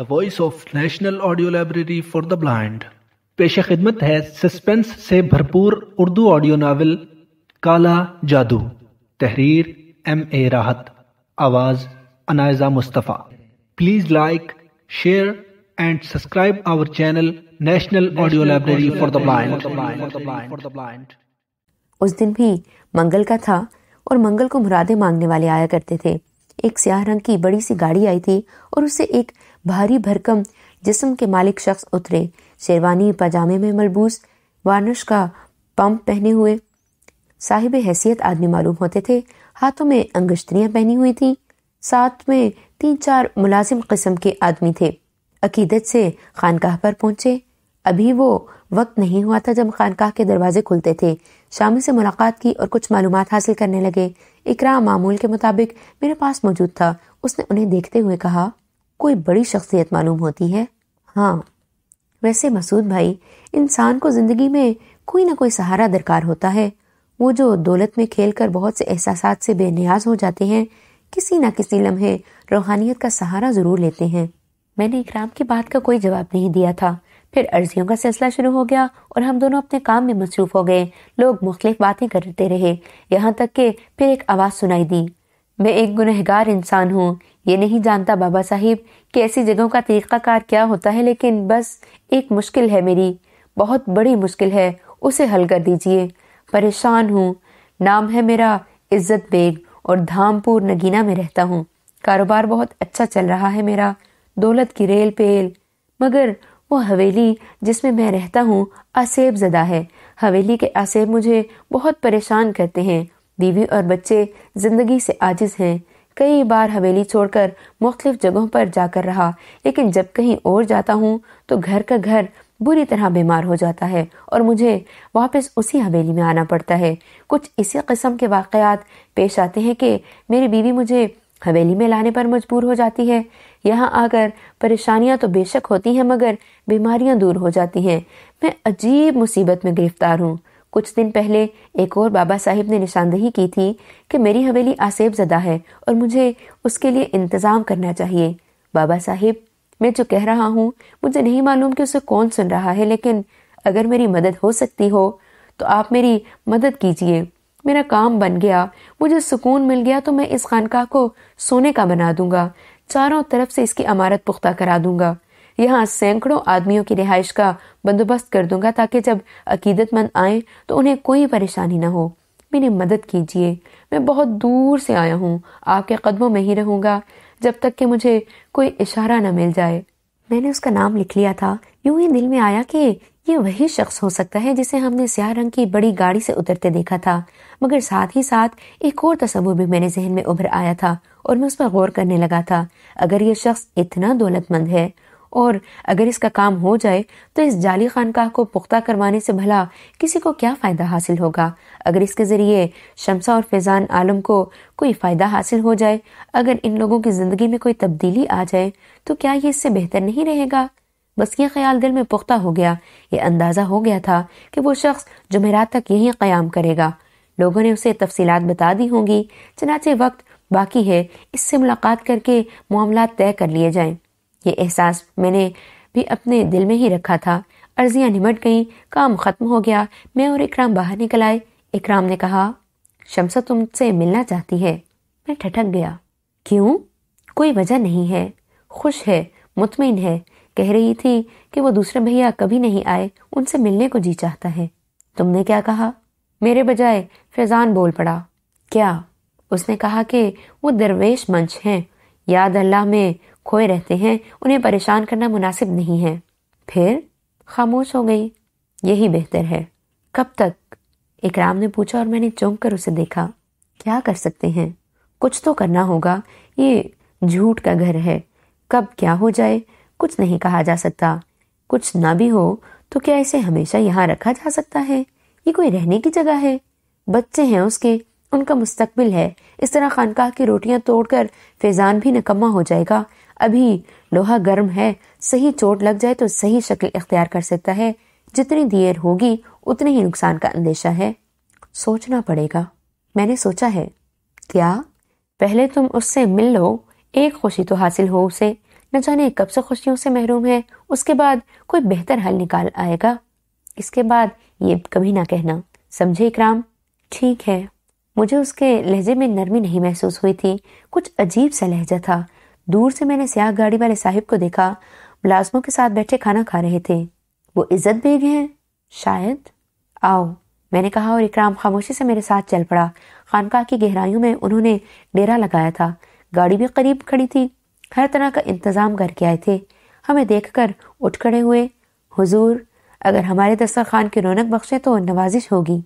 The voice of national audio library for the blind पेश खिदमत है सस्पेंस से भरपूर उर्दू ऑडियो नावल काला जादू तहरीर एम ए राहत आवाज़ Anaiza Mustafa please like share and subscribe our channel national audio library for the blind उस दिन भी मंगल का था और मंगल को मुरादे मांगने वाले आया करते थे एक स्याह रंग की बड़ी सी गाड़ी आई थी और उससे एक भारी भरकम जिस्म के मालिक शख्स उतरे शेरवानी पजामे में मलबूस वार्निश का पंप पहने हुए साहिब हैसियत आदमी मालूम होते थे हाथों में अंगश्तरियाँ पहनी हुई थी साथ में तीन चार मुलाजिम किस्म के आदमी थे अकीदत से खानकाह पर पहुंचे अभी वो वक्त नहीं हुआ था जब खानकाह के दरवाजे खुलते थे शामी से मुलाकात की और कुछ मालूम हासिल करने लगे इकरा मामूल के मुताबिक मेरे पास मौजूद था उसने उन्हें देखते हुए कहा कोई बड़ी शख्सियत मालूम होती है हाँ वैसे मसूद भाई इंसान को ज़िंदगी में कोई ना कोई सहारा दरकार होता है वो जो दौलत में खेल कर बहुत से एहसास से बेनियाज हो जाते हैं किसी ना किसी लम्हे रूहानियत का सहारा ज़रूर लेते हैं मैंने इकराम की बात का कोई जवाब नहीं दिया था फिर अर्जियों का सिलसिला शुरू हो गया और हम दोनों अपने काम में मसरूफ़ हो गए लोग मुख्तलिफ बातें करते रहे यहाँ तक कि फिर एक आवाज़ सुनाई दी मैं एक गुनहगार इंसान हूँ ये नहीं जानता बाबा साहिब कि ऐसी जगहों का तरीक़ाकार क्या होता है लेकिन बस एक मुश्किल है मेरी बहुत बड़ी मुश्किल है उसे हल कर दीजिए परेशान हूँ नाम है मेरा इज्जत बेग और धामपुर नगीना में रहता हूँ कारोबार बहुत अच्छा चल रहा है मेरा दौलत की रेल पेल मगर वो हवेली जिसमें मैं रहता हूँ असेब ज़दा है हवेली के असेब मुझे बहुत परेशान करते हैं बीवी और बच्चे ज़िंदगी से आजिज़ हैं कई बार हवेली छोड़कर मुख्तलिफ जगहों पर जाकर रहा लेकिन जब कहीं और जाता हूँ तो घर का घर बुरी तरह बीमार हो जाता है और मुझे वापस उसी हवेली में आना पड़ता है कुछ इसी कस्म के वाक़ात पेश आते हैं कि मेरी बीवी मुझे हवेली में लाने पर मजबूर हो जाती है यहाँ आकर परेशानियाँ तो बेशक होती हैं मगर बीमारियाँ दूर हो जाती हैं मैं अजीब मुसीबत में गिरफ्तार हूँ कुछ दिन पहले एक और बाबा साहिब ने निशानदेही की थी कि मेरी हवेली आसेब ज़दा है और मुझे उसके लिए इंतज़ाम करना चाहिए बाबा साहिब मैं जो कह रहा हूँ मुझे नहीं मालूम कि उसे कौन सुन रहा है लेकिन अगर मेरी मदद हो सकती हो तो आप मेरी मदद कीजिए मेरा काम बन गया मुझे सुकून मिल गया तो मैं इस खानकाह को सोने का बना दूंगा चारों तरफ से इसकी अमारत पुख्ता करा दूंगा यहाँ सैकड़ों आदमियों की रिहाइश का बंदोबस्त कर दूंगा ताकि जब अकीदतमंद आए तो उन्हें कोई परेशानी ना हो मेरी मदद कीजिए मैं बहुत दूर से आया हूँ आपके कदमों में ही रहूंगा जब तक कि मुझे कोई इशारा न मिल जाए मैंने उसका नाम लिख लिया था यूं ही दिल में आया कि ये वही शख्स हो सकता है जिसे हमने स्याह रंग की बड़ी गाड़ी से उतरते देखा था मगर साथ ही साथ एक और तस्वुर भी मेरे जहन में उभर आया था और मैं उस पर गौर करने लगा था अगर ये शख्स इतना दौलतमंद है और अगर इसका काम हो जाए तो इस जाली खानकाह को पुख्ता करवाने से भला किसी को क्या फ़ायदा हासिल होगा अगर इसके ज़रिए शमसा और फैज़ान आलम को कोई फ़ायदा हासिल हो जाए अगर इन लोगों की ज़िंदगी में कोई तब्दीली आ जाए तो क्या ये इससे बेहतर नहीं रहेगा बस ये ख्याल दिल में पुख्ता हो गया ये अंदाज़ा हो गया था कि वो शख्स जमेरात तक यहीं क़्याम करेगा लोगों ने उसे तफसी बता दी होंगी चनाचे वक्त बाकी है इससे मुलाकात करके मामला तय कर लिए जाएं ये एहसास मैंने भी अपने दिल में ही रखा था अर्जियाँ निमट गईं काम ख़त्म हो गया मैं और इकराम बाहर निकल आए इकराम ने कहा शमसा तुमसे मिलना चाहती है मैं ठटक गया क्यों कोई वजह नहीं है खुश है मुतमिन है कह रही थी कि वो दूसरे भैया कभी नहीं आए उनसे मिलने को जी चाहता है तुमने क्या कहा मेरे बजाय फैजान बोल पड़ा क्या उसने कहा कि वो दरवेश मंच हैं याद अल्लाह में खोए रहते हैं उन्हें परेशान करना मुनासिब नहीं है फिर खामोश हो गई यही बेहतर है कब तक इकराम ने पूछा और मैंने चौंक कर उसे देखा क्या कर सकते हैं कुछ तो करना होगा ये झूठ का घर है कब क्या हो जाए कुछ नहीं कहा जा सकता कुछ ना भी हो तो क्या इसे हमेशा यहाँ रखा जा सकता है ये कोई रहने की जगह है बच्चे हैं उसके उनका मुस्तकबिल है इस तरह खानकाह की रोटियां तोड़कर फैजान भी नकम्मा हो जाएगा अभी लोहा गर्म है सही चोट लग जाए तो सही शक्ल इख्तियार कर सकता है जितनी देर होगी उतने ही नुकसान का अंदेशा है सोचना पड़ेगा मैंने सोचा है क्या पहले तुम उससे मिल लो एक खुशी तो हासिल हो उसे न जाने कब से खुशियों से महरूम है उसके बाद कोई बेहतर हल निकाल आएगा इसके बाद ये कभी ना कहना समझे इकराम ठीक है मुझे उसके लहजे में नरमी नहीं महसूस हुई थी कुछ अजीब सा लहजा था दूर से मैंने सियाह गाड़ी वाले साहिब को देखा मुलाजमों के साथ बैठे खाना खा रहे थे वो इज्जत बेग हैं शायद आओ मैंने कहा और इकराम खामोशी से मेरे साथ चल पड़ा खानका की गहराइयों में उन्होंने डेरा लगाया था गाड़ी भी करीब खड़ी थी हर तरह का इंतज़ाम करके आए थे हमें देखकर उठ खड़े हुए हुजूर अगर हमारे दस्तरखान की रौनक बख्शे तो नवाजिश होगी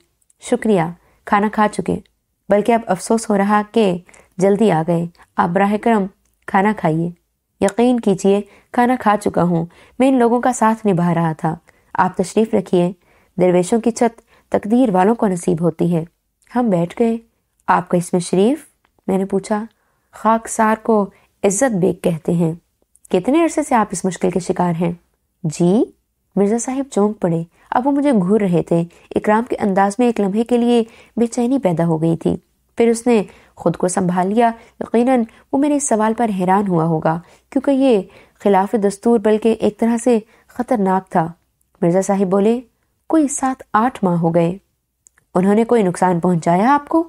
शुक्रिया खाना खा चुके बल्कि अब अफसोस हो रहा कि जल्दी आ गए आप बरह करम खाना खाइए यकीन कीजिए खाना खा चुका हूँ मैं इन लोगों का साथ निभा रहा था आप तशरीफ़ रखिए दरवेशों की छत तकदीर वालों को नसीब होती है हम बैठ गए आपका इसमें शरीफ मैंने पूछा खाकसार को इज्जत बेग कहते हैं कितने अरसे से आप इस मुश्किल के शिकार हैं जी मिर्ज़ा साहब चौंक पड़े अब वो मुझे घूर रहे थे इकराम के अंदाज में एक लम्हे के लिए बेचैनी पैदा हो गई थी फिर उसने खुद को संभाल लिया यकीनन वो मेरे इस सवाल पर हैरान हुआ होगा क्योंकि ये खिलाफ दस्तूर बल्कि एक तरह से ख़तरनाक था मिर्ज़ा साहिब बोले कोई सात आठ माह हो गए उन्होंने कोई नुकसान पहुंचाया आपको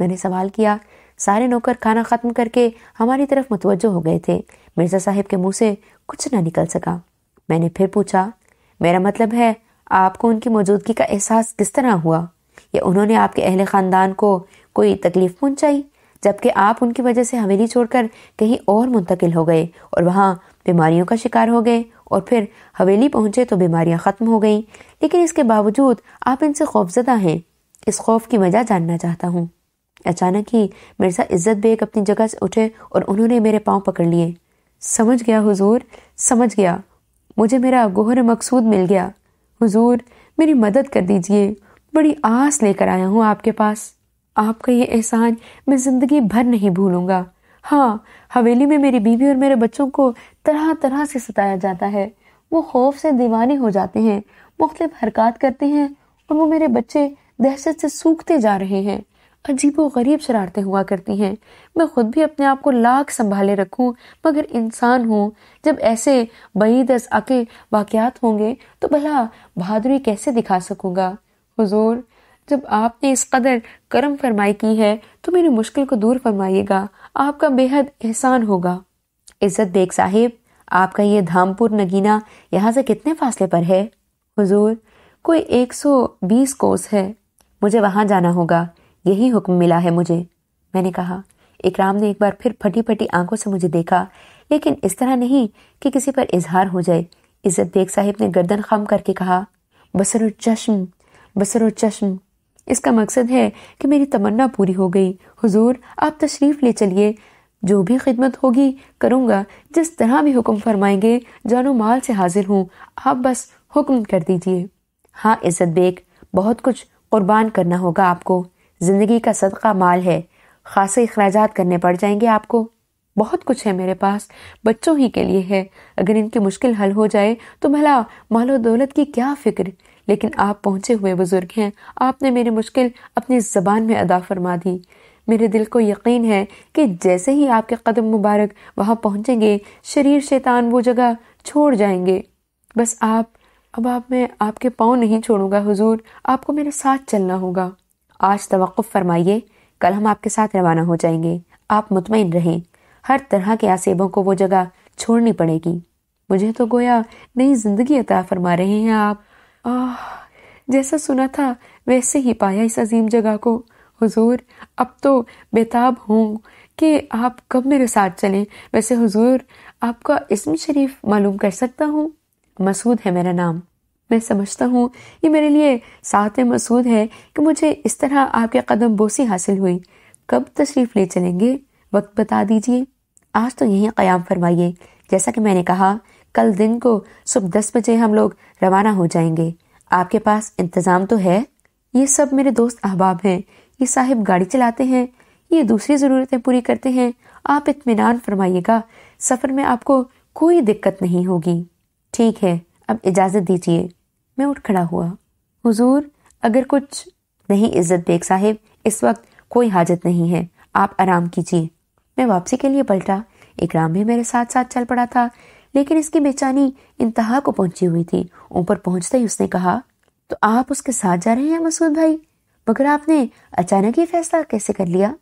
मैंने सवाल किया सारे नौकर खाना ख़त्म करके हमारी तरफ मुतवजो हो गए थे मिर्ज़ा साहिब के मुंह से कुछ ना निकल सका मैंने फिर पूछा मेरा मतलब है आपको उनकी मौजूदगी का एहसास किस तरह हुआ या उन्होंने आपके अहले ख़ानदान को कोई तकलीफ पहुंचाई जबकि आप उनकी वजह से हवेली छोड़कर कहीं और मुंतकिल हो गए और वहाँ बीमारियों का शिकार हो गए और फिर हवेली पहुंचे तो बीमारियां ख़त्म हो गईं लेकिन इसके बावजूद आप इनसे खौफजदा हैं इस खौफ की वजह जानना चाहता हूँ अचानक ही मिर्ज़ा इज़्ज़त बेग अपनी जगह से उठे और उन्होंने मेरे पाँव पकड़ लिए समझ गया हुजूर समझ गया मुझे मेरा गोहर मकसूद मिल गया हुजूर मेरी मदद कर दीजिए बड़ी आस लेकर आया हूँ आपके पास आपका ये एहसान मैं ज़िंदगी भर नहीं भूलूंगा हाँ हवेली में मेरी बीवी और मेरे बच्चों को तरह तरह से सताया जाता है वो खौफ से दीवाने हो जाते हैं मुख्तलिफ हरकत करते हैं और वो मेरे बच्चे दहशत से सूखते जा रहे हैं अजीब व गरीब शरारतें हुआ करती हैं मैं खुद भी अपने आप को लाख संभाले रखूं मगर इंसान हूँ जब ऐसे बई दस आके वाक़ात होंगे तो भला बहादुरी कैसे दिखा सकूंगा हुजूर जब आपने इस कदर कर्म फरमाई की है तो मेरी मुश्किल को दूर फरमाइएगा आपका बेहद एहसान होगा इज्जत बेग साहिब आपका ये धामपुर नगीना यहाँ से कितने फासले पर है हुजूर कोई 120 कोस है मुझे वहाँ जाना होगा यही हुक्म मिला है मुझे मैंने कहा इकराम ने एक बार फिर फटी फटी आंखों से मुझे देखा लेकिन इस तरह नहीं कि किसी पर इजहार हो जाए इज्जत बेग साहिब ने गर्दन खम करके कहा बसर चश्म बसर चश्म इसका मकसद है कि मेरी तमन्ना पूरी हो गई हुजूर आप तशरीफ़ ले चलिए जो भी खिदमत होगी करूँगा जिस तरह भी हुक्म फरमाएंगे जानो माल से हाजिर हूँ आप बस हुक्म कर दीजिए हाँ इज़्ज़त बेग बहुत कुछ कुर्बान करना होगा आपको ज़िंदगी का सदका माल है खासे अखराज करने पड़ जाएंगे आपको बहुत कुछ है मेरे पास बच्चों ही के लिए है अगर इनकी मुश्किल हल हो जाए तो भला मालो दौलत की क्या फ़िक्र लेकिन आप पहुंचे हुए बुजुर्ग हैं आपने मेरी मुश्किल अपनी जबान में अदा फरमा दी मेरे दिल को यकीन है कि जैसे ही आपके कदम मुबारक वहां पहुंचेंगे शरीर शैतान वो जगह छोड़ जाएंगे बस आप अब आप मैं आपके पाँव नहीं छोड़ूंगा हुजूर आपको मेरे साथ चलना होगा आज तवक़ फरमाइए कल हम आपके साथ रवाना हो जाएंगे आप मुतमिन रहें हर तरह के आसेबों को वो जगह छोड़नी पड़ेगी मुझे तो गोया नई ज़िंदगी अता फरमा रहे हैं आप आह जैसा सुना था वैसे ही पाया इस अजीम जगह को हुजूर अब तो बेताब हूँ कि आप कब मेरे साथ चलें वैसे हुजूर आपका इसम शरीफ मालूम कर सकता हूँ मसूद है मेरा नाम मैं समझता हूँ ये मेरे लिए साथ मसूद है कि मुझे इस तरह आपके कदम बोसी हासिल हुई कब तशरीफ़ ले चलेंगे वक्त बता दीजिए आज तो यहीं क़याम फरमाइए जैसा कि मैंने कहा कल दिन को सुबह दस बजे हम लोग रवाना हो जाएंगे आपके पास इंतज़ाम तो है ये सब मेरे दोस्त अहबाब हैं ये साहिब गाड़ी चलाते हैं ये दूसरी ज़रूरतें पूरी करते हैं आप इतमान फरमाइएगा सफ़र में आपको कोई दिक्कत नहीं होगी ठीक है अब इजाज़त दीजिए मैं उठ खड़ा हुआ हुजूर अगर कुछ नहीं इज्जत बेग साहिब इस वक्त कोई हाजत नहीं है आप आराम कीजिए मैं वापसी के लिए पलटा इकराम भी मेरे साथ साथ चल पड़ा था लेकिन इसकी बेचैनी इंतहा को पहुंची हुई थी ऊपर पहुंचते ही उसने कहा तो आप उसके साथ जा रहे हैं मसूद भाई मगर आपने अचानक ये फैसला कैसे कर लिया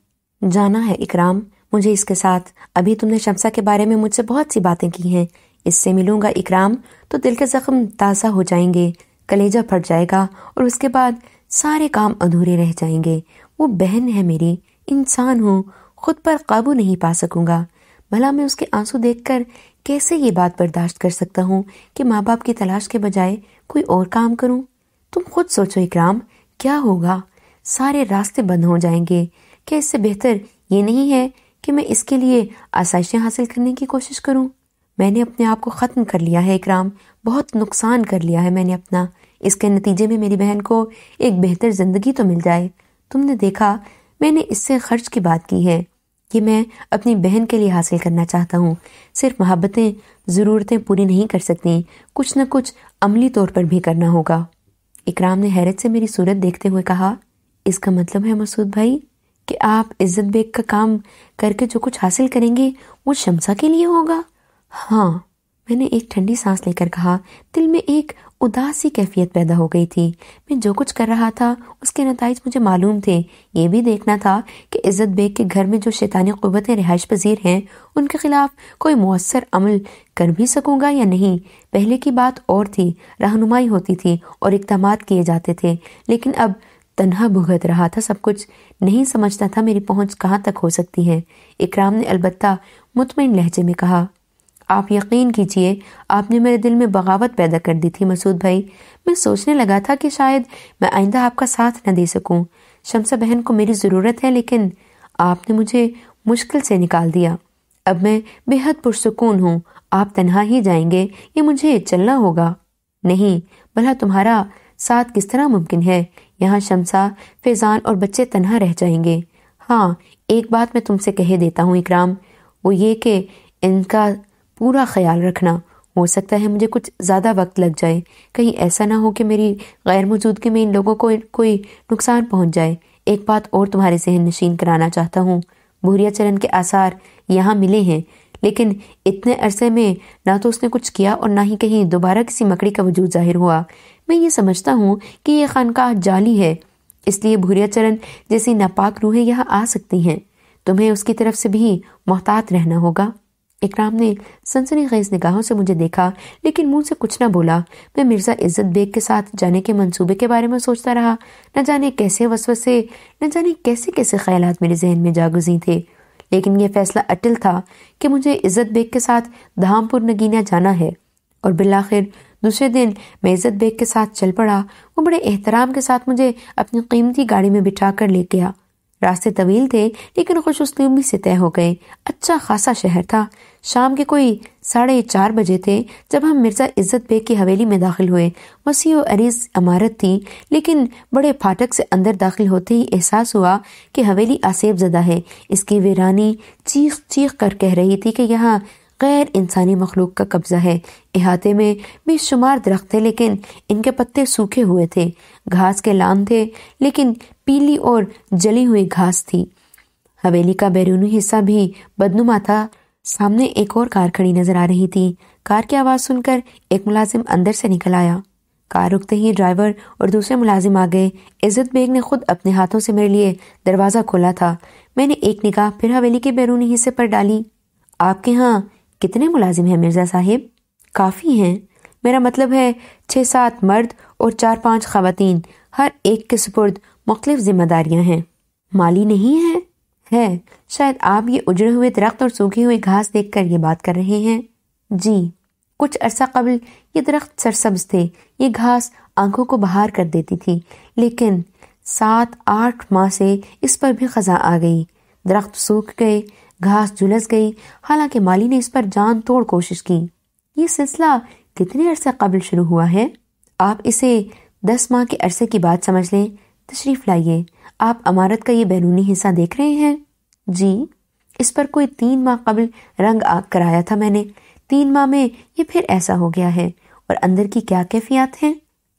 जाना है इकराम मुझे इसके साथ अभी तुमने शमसा के बारे में मुझसे बहुत सी बातें की हैं इससे मिलूंगा इकराम तो दिल के जख्म ताज़ा हो जाएंगे कलेजा फट जाएगा और उसके बाद सारे काम अधूरे रह जाएंगे वो बहन है मेरी इंसान हूँ खुद पर काबू नहीं पा सकूंगा भला मैं उसके आंसू देखकर कैसे ये बात बर्दाश्त कर सकता हूँ कि माँ बाप की तलाश के बजाय कोई और काम करूँ तुम खुद सोचो इकराम क्या होगा सारे रास्ते बंद हो जाएंगे क्या इससे बेहतर ये नहीं है कि मैं इसके लिए आसाइशें हासिल करने की कोशिश करूँ मैंने अपने आप को ख़त्म कर लिया है इकराम बहुत नुकसान कर लिया है मैंने अपना इसके नतीजे में मेरी बहन को एक बेहतर ज़िंदगी तो मिल जाए तुमने देखा मैंने इससे खर्च की बात की है कि मैं अपनी बहन के लिए हासिल करना चाहता हूँ सिर्फ मोहब्बतें ज़रूरतें पूरी नहीं कर सकती कुछ न कुछ अमली तौर पर भी करना होगा इकराम ने हैरत से मेरी सूरत देखते हुए कहा इसका मतलब है मसूद भाई कि आप इज्जत बेग का काम करके जो कुछ हासिल करेंगे वो शमसा के लिए होगा हाँ मैंने एक ठंडी सांस लेकर कहा दिल में एक उदास सी कैफियत पैदा हो गई थी मैं जो कुछ कर रहा था उसके नतज मुझे मालूम थे ये भी देखना था कि इज़्ज़त बेग के घर में जो शैतानी क़ुतें रिहाइश पजीर हैं उनके ख़िलाफ़ कोई मौसर अमल कर भी सकूँगा या नहीं पहले की बात और थी रहनुमाई होती थी और इकदाम किए जाते थे लेकिन अब तनहा भुगत रहा था सब कुछ नहीं समझता था मेरी पहुंच कहाँ तक हो सकती है इकराम ने अलबत्ता मुतमिन लहजे में कहा आप यकीन कीजिए आपने मेरे दिल में बगावत पैदा कर दी थी मसूद भाई मैं सोचने लगा था कि शायद मैं आइंदा आपका साथ न दे सकूं शमसा बहन को मेरी ज़रूरत है लेकिन आपने मुझे मुश्किल से निकाल दिया अब मैं बेहद पुरसकून हूँ आप तनहा ही जाएंगे ये मुझे चलना होगा नहीं भला तुम्हारा साथ किस तरह मुमकिन है यहाँ शमसा फैज़ान और बच्चे तनहा रह जाएंगे हाँ एक बात मैं तुमसे कह देता हूँ इकराम वो ये कि इनका पूरा ख्याल रखना हो सकता है मुझे कुछ ज़्यादा वक्त लग जाए कहीं ऐसा ना हो कि मेरी गैर मौजूदगी में इन लोगों को कोई नुकसान पहुंच जाए एक बात और तुम्हारे जहन नशीन कराना चाहता हूँ भूरिया चरण के आसार यहाँ मिले हैं लेकिन इतने अरसे में ना तो उसने कुछ किया और ना ही कहीं दोबारा किसी मकड़ी का वजूद जाहिर हुआ मैं ये समझता हूँ कि यह खानकाह जाली है इसलिए भूरिया चरण जैसी नापाक रूहें यहाँ आ सकती हैं तुम्हें उसकी तरफ से भी मोहतात रहना होगा इकराम ने सनसनी खेज निगाहों से मुझे देखा लेकिन मुंह से कुछ ना बोला मैं मिर्ज़ा इज़्ज़त बेग के साथ जाने के मंसूबे के बारे में सोचता रहा न जाने कैसे वसवसे न जाने कैसे कैसे ख्याल मेरे जहन में जागुजी थे लेकिन यह फैसला अटल था कि मुझे इज़्ज़त बेग के साथ धामपुर नगीना जाना है और बिलाखिर दूसरे दिन मैं इज़्ज़त बेग के साथ चल पड़ा वो बड़े एहतराम के साथ मुझे अपनी कीमती गाड़ी में बिठा कर ले गया रास्ते तवील थे लेकिन खुश से तय हो गए अच्छा खासा शहर था शाम के कोई साढ़े चार बजे थे जब हम मिर्ज़ा इज़्ज़त बेग की हवेली में दाखिल हुए वसीह अरीज इमारत थी लेकिन बड़े फाटक से अंदर दाखिल होते ही एहसास हुआ कि हवेली आसेब ज़दा है इसकी वीरानी चीख चीख कर कह रही थी कि यहाँ गैर इंसानी मखलूक का कब्ज़ा है अहाते में बेशुमार दरख्त थे लेकिन इनके पत्ते सूखे हुए थे घास के लाम थे लेकिन पीली और जली हुई घास थी हवेली का बैरूनी हिस्सा भी बदनुमा था सामने एक और कार खड़ी नजर आ रही थी कार की आवाज़ सुनकर एक मुलाजिम अंदर से निकल आया कार रुकते ही ड्राइवर और दूसरे मुलाजिम आ गए इज्जत बेग ने खुद अपने हाथों से मेरे लिए दरवाज़ा खोला था मैंने एक निगाह फिर हवेली के बैरूनी हिस्से पर डाली आपके यहाँ कितने मुलाजिम हैं मिर्ज़ा साहिब काफ़ी हैं मेरा मतलब है छः सात मर्द और चार पाँच खातन हर एक के सुपुर्द मुख्तफ जिम्मेदारियाँ हैं माली नहीं है है शायद आप ये उजड़े हुए दरख्त और सूखी हुई घास देख कर ये बात कर रहे हैं जी कुछ अरसा कबल ये दरख्त सरसब्ज थे ये घास आंखों को बहार कर देती थी लेकिन सात आठ माह से इस पर भी खजा आ गई दरख्त सूख गए घास झुलस गई हालांकि माली ने इस पर जान तोड़ कोशिश की ये सिलसिला कितने अरसे कबल शुरू हुआ है आप इसे दस माह के अरसे की बात समझ लें तशरीफ लाइए आप अमारत का ये बैरूनी हिस्सा देख रहे हैं जी इस पर कोई तीन माह कबल रंग आग कराया था मैंने तीन माह में ये फिर ऐसा हो गया है और अंदर की क्या कैफियात हैं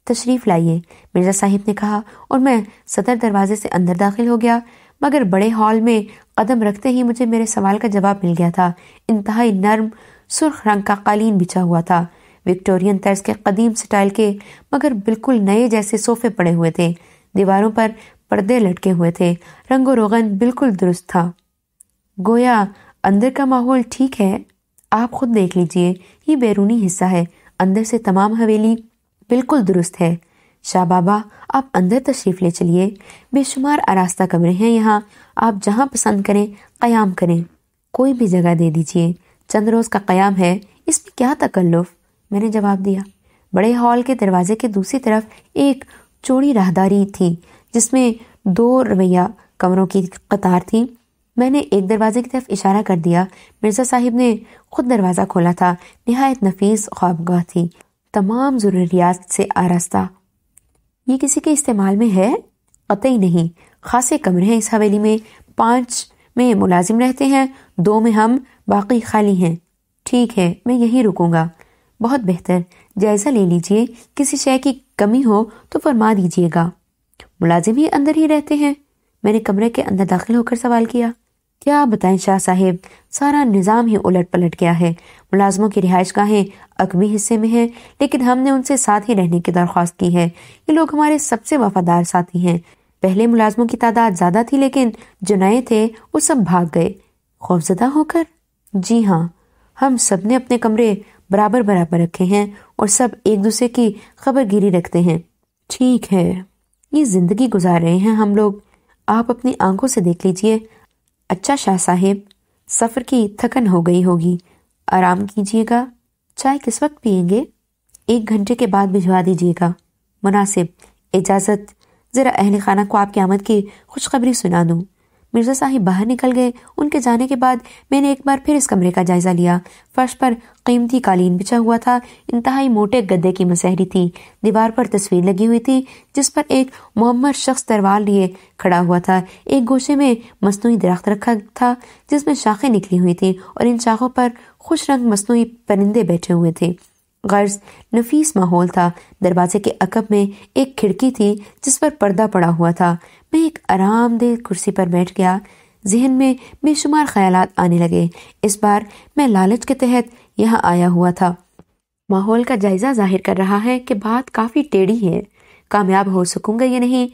तशरीफ लाइए मिर्ज़ा साहिब ने कहा और मैं सदर दरवाजे से अंदर दाखिल हो गया मगर बड़े हॉल में कदम रखते ही मुझे मेरे सवाल का जवाब मिल गया था इंतहाई नर्म सुर्ख रंग का कालीन बिछा हुआ था विक्टोरियन तर्ज के कदीम स्टाइल के मगर बिल्कुल नए जैसे सोफे पड़े हुए थे दीवारों पर पर्दे लटके हुए थे रंगो रोगन बिल्कुल दुरुस्त था गोया अंदर का माहौल ठीक है आप खुद देख लीजिए ये बैरूनी हिस्सा है अंदर से तमाम हवेली बिल्कुल दुरुस्त है शाह बाबा आप अंदर तशरीफ़ ले चलिए बेशुमार आरास्ता कमरे हैं यहाँ आप जहाँ पसंद करें क़याम करें कोई भी जगह दे दीजिए चंद रोज़ का क़याम है इसमें क्या तकल्लुफ़ मैंने जवाब दिया बड़े हॉल के दरवाजे के दूसरी तरफ एक चौड़ी राहदारी थी जिसमें दो रवैया कमरों की कतार थी मैंने एक दरवाजे की तरफ इशारा कर दिया मिर्ज़ा साहिब ने खुद दरवाज़ा खोला था नहायत नफीस ख्वाबगाह थी तमाम ज़रूरियात से आरास्ता ये किसी के इस्तेमाल में है कतई नहीं खासे कमरे हैं इस हवेली में पांच में मुलाजिम रहते हैं दो में हम बाकी खाली हैं ठीक है मैं यहीं रुकूंगा बहुत बेहतर जायज़ा ले लीजिए किसी शय की कमी हो तो फरमा दीजिएगा मुलाजिम ही अंदर ही रहते हैं मैंने कमरे के अंदर दाखिल होकर सवाल किया क्या बताएं शाह साहेब सारा निज़ाम ही उलट पलट गया है मुलाजमों की रिहाइश गाहें अकबी हिस्से में हैं लेकिन हमने उनसे साथ ही रहने की दरख्वास्त की है ये लोग हमारे सबसे वफादार साथी हैं पहले मुलाजमों की तादाद ज़्यादा थी लेकिन जो नए थे वो सब भाग गए खौफजदा होकर जी हाँ हम सब ने अपने कमरे बराबर बराबर रखे हैं और सब एक दूसरे की खबर गिरी रखते हैं ठीक है ये ज़िंदगी गुजार रहे हैं हम लोग आप अपनी आंखों से देख लीजिए अच्छा शाह साहेब सफ़र की थकन हो गई होगी आराम कीजिएगा चाय किस वक्त पियेंगे एक घंटे के बाद भिजवा दीजिएगा मुनासिब इजाज़त ज़रा अहल खाना को आपकी आमद की खुशखबरी सुना दूँ मिर्ज़ा साहिब बाहर निकल गए उनके जाने के बाद मैंने एक बार फिर इस कमरे का जायज़ा लिया फर्श पर कीमती कालीन बिछा हुआ था इंतहाई मोटे गद्दे की मसहरी थी दीवार पर तस्वीर लगी हुई थी जिस पर एक मोहम्मद शख्स तरवार लिए खड़ा हुआ था एक गोशे में मसनू दरख्त रखा था जिसमें शाखें निकली हुई थी और इन शाखों पर खुश रंग मसनू परिंदे बैठे हुए थे गर्ज नफीस माहौल था दरवाजे के अकब में एक खिड़की थी जिस पर पर्दा पड़ा हुआ था मैं एक आरामदेह कुर्सी पर बैठ गया जहन में बेशुमार ख्याल आने लगे इस बार मैं लालच के तहत यहाँ आया हुआ था माहौल का जायज़ा जाहिर कर रहा है कि बात काफ़ी टेढ़ी है कामयाब हो सकूंगा या नहीं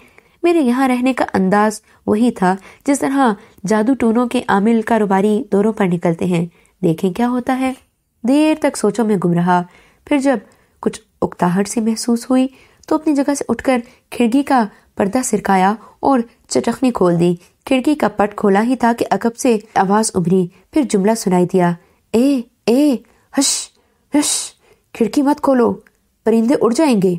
मेरे यहाँ रहने का अंदाज वही था जिस तरह जादू टूनों के आमिल कारोबारी दौरों पर निकलते हैं देखें क्या होता है देर तक सोचों में गुम रहा फिर जब कुछ उकताहट सी महसूस हुई तो अपनी जगह से उठकर खिड़की का पर्दा सिरकाया और चटखनी खोल दी खिड़की का पट खोला ही था कि अकब से आवाज उभरी फिर जुमला सुनाई दिया ए ए हश हश खिड़की मत खोलो परिंदे उड़ जाएंगे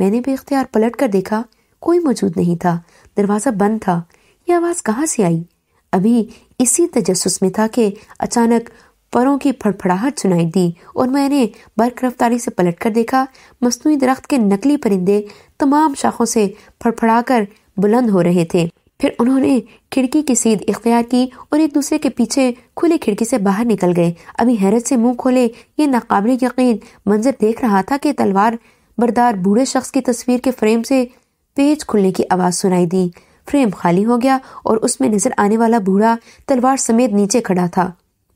मैंने भी अख्तियार पलट कर देखा कोई मौजूद नहीं था दरवाज़ा बंद था यह आवाज़ कहाँ से आई अभी इसी तजस्स में था कि अचानक परों की फड़फड़ाहट सुनाई दी और मैंने बर्क रफ्तारी से पलट कर देखा मसनू दरख्त के नकली परिंदे तमाम शाखों से फड़फड़ा कर बुलंद हो रहे थे फिर उन्होंने खिड़की की सीध इख्तियार की और एक दूसरे के पीछे खुली खिड़की से बाहर निकल गए अभी हैरत से मुंह खोले ये नाकाबिल यकीन मंजर देख रहा था कि तलवार बरदार बूढ़े शख्स की तस्वीर के फ्रेम से पेज खुलने की आवाज़ सुनाई दी फ्रेम खाली हो गया और उसमें नजर आने वाला बूढ़ा तलवार समेत नीचे खड़ा था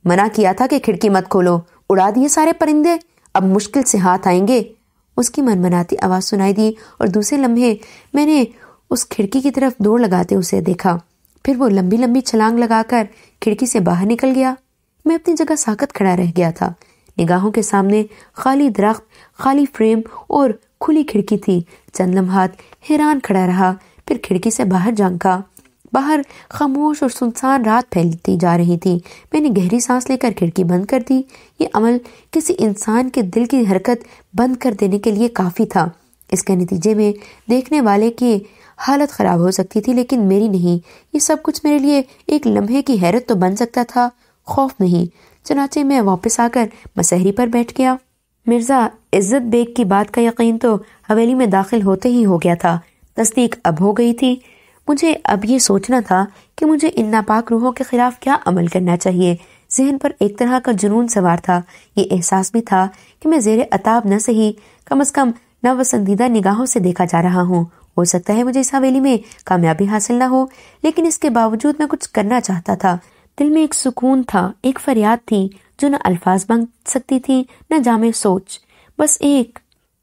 मना किया था कि खिड़की मत खोलो उड़ा दिए सारे परिंदे अब मुश्किल से हाथ आएंगे उसकी मनमनाती आवाज़ सुनाई दी और दूसरे लम्हे मैंने उस खिड़की की तरफ दौड़ लगाते उसे देखा फिर वो लंबी लंबी छलांग लगाकर खिड़की से बाहर निकल गया मैं अपनी जगह साकत खड़ा रह गया था निगाहों के सामने खाली दरख्त खाली फ्रेम और खुली खिड़की थी चंद लम्हात हैरान खड़ा रहा फिर खिड़की से बाहर झांका बाहर खामोश और सुनसान रात फैलती जा रही थी मैंने गहरी सांस लेकर खिड़की बंद कर दी ये अमल किसी इंसान के दिल की हरकत बंद कर देने के लिए काफ़ी था इसके नतीजे में देखने वाले की हालत ख़राब हो सकती थी लेकिन मेरी नहीं ये सब कुछ मेरे लिए एक लम्हे की हैरत तो बन सकता था खौफ नहीं चनाचे मैं वापस आकर मसहरी पर बैठ गया मिर्ज़ा इज़्ज़त बेग की बात का यकीन तो हवेली में दाखिल होते ही हो गया था तस्दीक अब हो गई थी मुझे अब ये सोचना था कि मुझे इन नापाक रूहों के खिलाफ क्या अमल करना चाहिए जहन पर एक तरह का जुनून सवार था ये एहसास भी था कि मैं जेर अताब न सही कम अज़ कम नापसंदीदा निगाहों से देखा जा रहा हूँ हो सकता है मुझे इस हवेली में कामयाबी हासिल न हो लेकिन इसके बावजूद मैं कुछ करना चाहता था दिल में एक सुकून था एक फरियाद थी जो न अल्फाज मांग सकती थी न जामे सोच बस एक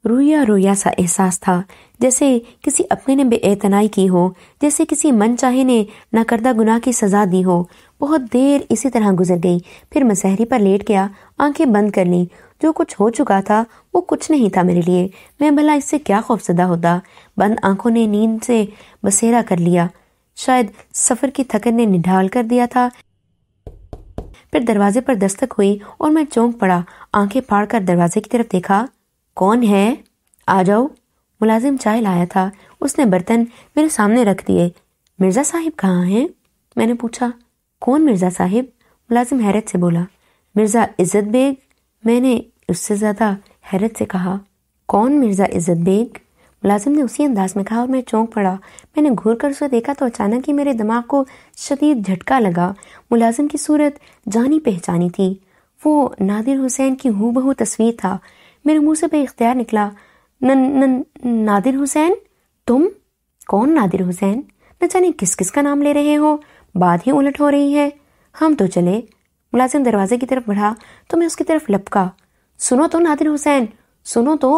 रुया रुया सा एहसास था जैसे किसी अपने ने बेतनाई की हो जैसे किसी मन चाहे ने नाकर्दा गुनाह की सज़ा दी हो बहुत देर इसी तरह गुजर गई फिर मसहरी पर लेट गया आंखें बंद कर ली जो कुछ हो चुका था वो कुछ नहीं था मेरे लिए मैं भला इससे क्या खौफजदा होता बंद आंखों ने नींद से बसेरा कर लिया शायद सफ़र की थकन ने निढाल कर दिया था फिर दरवाजे पर दस्तक हुई और मैं चौंक पड़ा आंखें फाड़ कर दरवाजे की तरफ देखा कौन है आ जाओ मुलाजिम चाय लाया था उसने बर्तन मेरे सामने रख दिए मिर्ज़ा साहिब कहाँ हैं मैंने पूछा कौन मिर्ज़ा साहिब मुलाजिम हैरत से बोला मिर्ज़ा इज़्ज़त बेग मैंने उससे ज़्यादा हैरत से कहा कौन मिर्ज़ा इज़्ज़त बेग मुलाजिम ने उसी अंदाज में कहा और मैं चौंक पड़ा मैंने घूर कर उसे देखा तो अचानक ही मेरे दिमाग को शदीद झटका लगा मुलाजिम की सूरत जानी पहचानी थी वो नादिर हुसैन की हूबहू तस्वीर था मेरे मुंह से बेख्तियार निकला न, न, न नादिर हुसैन तुम कौन नादिर हुसैन न जाने किस किस का नाम ले रहे हो बात ही उलट हो रही है हम तो चले मुलाजिम दरवाजे की तरफ बढ़ा तो मैं उसकी तरफ लपका सुनो तो नादिर हुसैन सुनो तो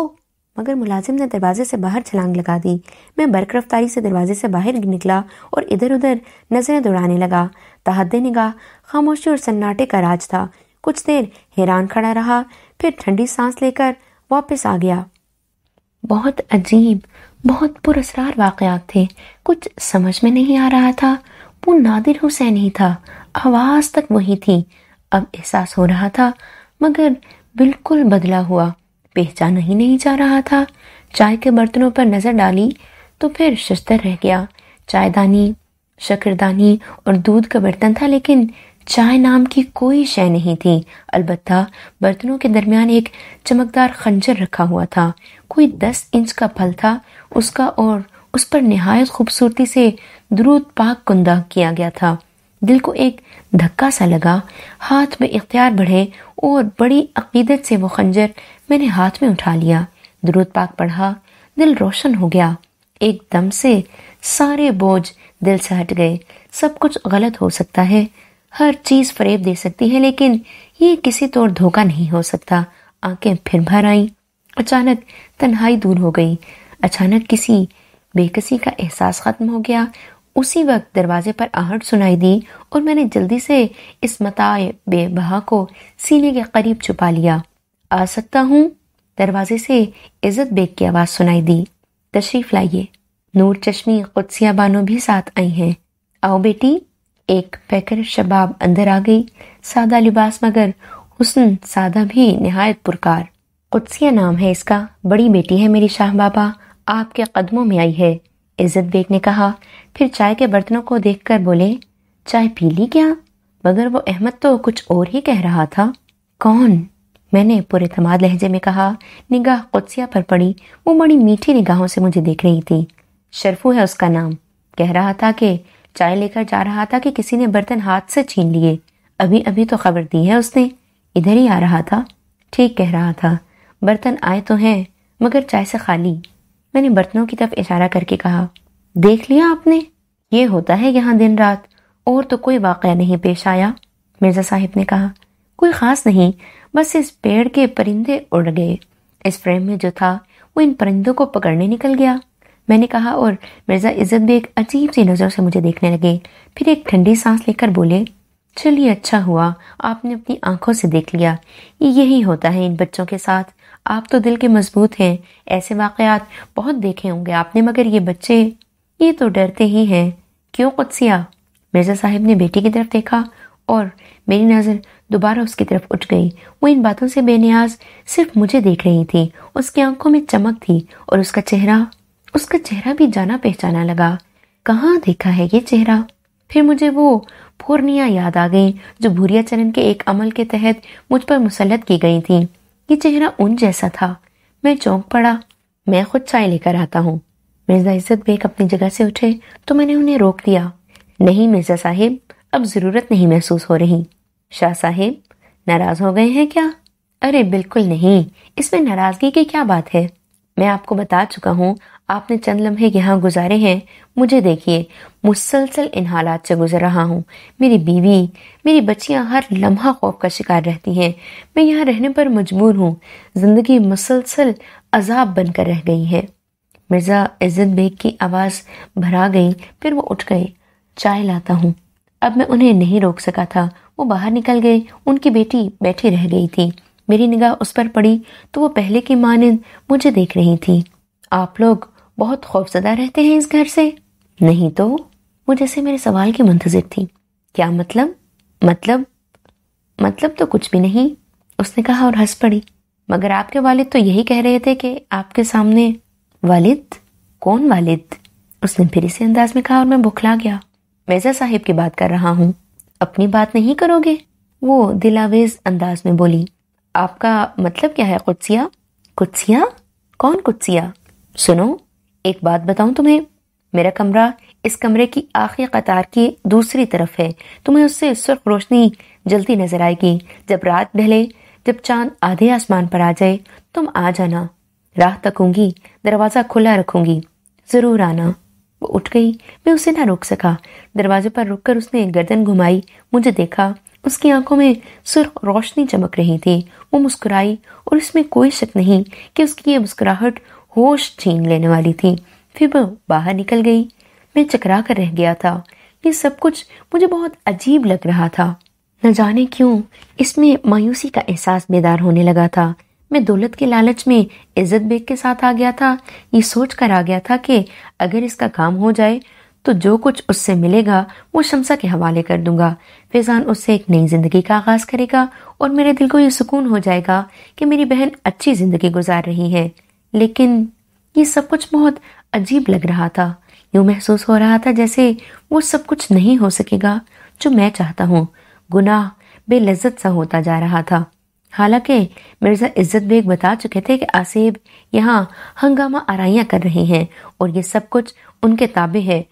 मगर मुलाजिम ने दरवाजे से बाहर छलांग लगा दी मैं बर्क रफ्तारी से दरवाजे से बाहर निकला और इधर उधर नज़रें दौड़ाने लगा तहद निगाह खामोशी और सन्नाटे का राज था कुछ देर हैरान खड़ा रहा फिर ठंडी सांस लेकर वापस आ गया बहुत अजीब बहुत पुरसरार वाकयात थे कुछ समझ में नहीं आ रहा था वो नादिर हुसैन ही था आवाज़ तक वही थी अब एहसास हो रहा था मगर बिल्कुल बदला हुआ पहचाना ही नहीं जा रहा था चाय के बर्तनों पर नज़र डाली तो फिर शस्तर रह गया चायदानी शकरदानी और दूध का बर्तन था लेकिन चाय नाम की कोई शय नहीं थी अलबत्ता बर्तनों के दरमियान एक चमकदार खंजर रखा हुआ था कोई दस इंच का फल था उसका और उस पर नहायत खूबसूरती से द्रूद पाक कुंदा किया गया था दिल को एक धक्का सा लगा हाथ में इख्तियार बढ़े और बड़ी अकीदत से वो खंजर मैंने हाथ में उठा लिया दरूद पाक पढ़ा दिल रोशन हो गया एकदम से सारे बोझ दिल से हट गए सब कुछ गलत हो सकता है हर चीज़ फरेब दे सकती है लेकिन ये किसी तौर धोखा नहीं हो सकता आंखें फिर भर आई अचानक तन्हाई दूर हो गई अचानक किसी बेकसी का एहसास ख़त्म हो गया उसी वक्त दरवाजे पर आहट सुनाई दी और मैंने जल्दी से इस मताए बेबहा को सीने के करीब छुपा लिया आ सकता हूँ दरवाजे से इज़्ज़त बेग की आवाज़ सुनाई दी तशरीफ़ लाइए नूर चश्मी कुत्सिया बानो भी साथ आई हैं आओ बेटी एक पैकर शबाब अंदर आ गई सादा लिबास मगर हुसन सादा भी नहायत पुरकार कुदसिया नाम है इसका बड़ी बेटी है मेरी शाह बाबा आपके कदमों में आई है इज्जत बेग ने कहा फिर चाय के बर्तनों को देखकर बोले चाय पी ली क्या मगर वो अहमद तो कुछ और ही कह रहा था कौन मैंने पूरे तमाद लहजे में कहा निगाह कुदसिया पर पड़ी वो बड़ी मीठी निगाहों से मुझे देख रही थी शर्फू है उसका नाम कह रहा था कि चाय लेकर जा रहा था कि किसी ने बर्तन हाथ से छीन लिए अभी अभी तो खबर दी है उसने इधर ही आ रहा था ठीक कह रहा था बर्तन आए तो हैं मगर चाय से खाली मैंने बर्तनों की तरफ इशारा करके कहा देख लिया आपने ये होता है यहाँ दिन रात और तो कोई वाक़ नहीं पेश आया मिर्ज़ा साहिब ने कहा कोई ख़ास नहीं बस इस पेड़ के परिंदे उड़ गए इस फ्रेम में जो था वो इन परिंदों को पकड़ने निकल गया मैंने कहा और मिर्ज़ा इज़्ज़त भी एक अजीब सी नज़र से मुझे देखने लगे फिर एक ठंडी सांस लेकर बोले चलिए अच्छा हुआ आपने अपनी आंखों से देख लिया यही होता है इन बच्चों के साथ आप तो दिल के मजबूत हैं ऐसे वाकयात बहुत देखे होंगे आपने मगर ये बच्चे ये तो डरते ही हैं क्यों कुदसिया मिर्ज़ा साहब ने बेटी की तरफ देखा और मेरी नज़र दोबारा उसकी तरफ उठ गई वो इन बातों से बेनियाज सिर्फ मुझे देख रही थी उसकी आंखों में चमक थी और उसका चेहरा उसका चेहरा भी जाना पहचाना लगा कहाँ देखा है ये चेहरा फिर मुझे वो पूर्णिया याद आ गई जो भूरिया चरण के एक अमल के तहत मुझ पर मुसलत की गई थी ये चेहरा उन जैसा था मैं चौंक पड़ा मैं खुद चाय लेकर आता हूँ मिर्जा इज्जत बेग अपनी जगह से उठे तो मैंने उन्हें रोक दिया नहीं मिर्जा साहिब अब ज़रूरत नहीं महसूस हो रही शाह साहेब नाराज़ हो गए हैं क्या अरे बिल्कुल नहीं इसमें नाराज़गी की क्या बात है मैं आपको बता चुका हूँ आपने चंद लम्हे यहाँ गुजारे हैं मुझे देखिए मुसलसल इन हालात से गुजर रहा हूँ मेरी बीवी मेरी बच्चियाँ हर लम्हा खौफ का शिकार रहती हैं मैं यहाँ रहने पर मजबूर हूँ ज़िंदगी मुसलसल अजाब बनकर रह गई है मिर्ज़ा इज़्ज़त बेग की आवाज़ भरा गई फिर वो उठ गए चाय लाता हूँ अब मैं उन्हें नहीं रोक सका था वो बाहर निकल गए उनकी बेटी बैठी रह गई थी मेरी निगाह उस पर पड़ी तो वो पहले की मानंद मुझे देख रही थी आप लोग बहुत खौफजदा रहते हैं इस घर से नहीं तो वो जैसे मेरे सवाल की मुंतजर थी क्या मतलब मतलब मतलब तो कुछ भी नहीं उसने कहा और हंस पड़ी मगर आपके वालिद तो यही कह रहे थे कि आपके सामने वालिद कौन वालिद उसने फिर इसी अंदाज में कहा और मैं बुखला गया मिर्जा साहिब की बात कर रहा हूँ अपनी बात नहीं करोगे वो दिलावेज अंदाज में बोली आपका मतलब क्या है कुत्सिया कुत्सिया कौन कुत्सिया सुनो एक बात बताऊं तुम्हें मेरा कमरा इस कमरे की आखिरी कतार की दूसरी तरफ है तुम्हें उससे सुर्ख रोशनी जलती नजर आएगी जब रात ढहले जब चांद आधे आसमान पर आ जाए तुम आ जाना राह तकूंगी दरवाज़ा खुला रखूंगी ज़रूर आना वो उठ गई मैं उसे ना रोक सका दरवाजे पर रुककर उसने गर्दन घुमाई मुझे देखा उसकी आंखों में सुर्ख रोशनी चमक रही थी वो मुस्कुराई और इसमें कोई शक नहीं कि उसकी ये मुस्कुराहट होश छीन लेने वाली थी फिर वह बाहर निकल गई मैं चकरा कर रह गया था ये सब कुछ मुझे बहुत अजीब लग रहा था न जाने क्यों इसमें मायूसी का एहसास बेदार होने लगा था मैं दौलत के लालच में इज्जत बेग के साथ आ गया था ये सोच कर आ गया था कि अगर इसका काम हो जाए तो जो कुछ उससे मिलेगा वो शमसा के हवाले कर दूंगा फैजान उससे एक नई जिंदगी का आगाज करेगा और मेरे दिल को ये सुकून हो जाएगा कि मेरी बहन अच्छी जिंदगी गुजार रही है लेकिन ये सब कुछ बहुत अजीब लग रहा था यूं महसूस हो रहा था जैसे वो सब कुछ नहीं हो सकेगा जो मैं चाहता हूँ गुनाह बेलज्जत सा होता जा रहा था हालांकि मिर्ज़ा इज्जत बेग बता चुके थे कि आसेब यहाँ हंगामा आराइयाँ कर रहे हैं और ये सब कुछ उनके ताबे है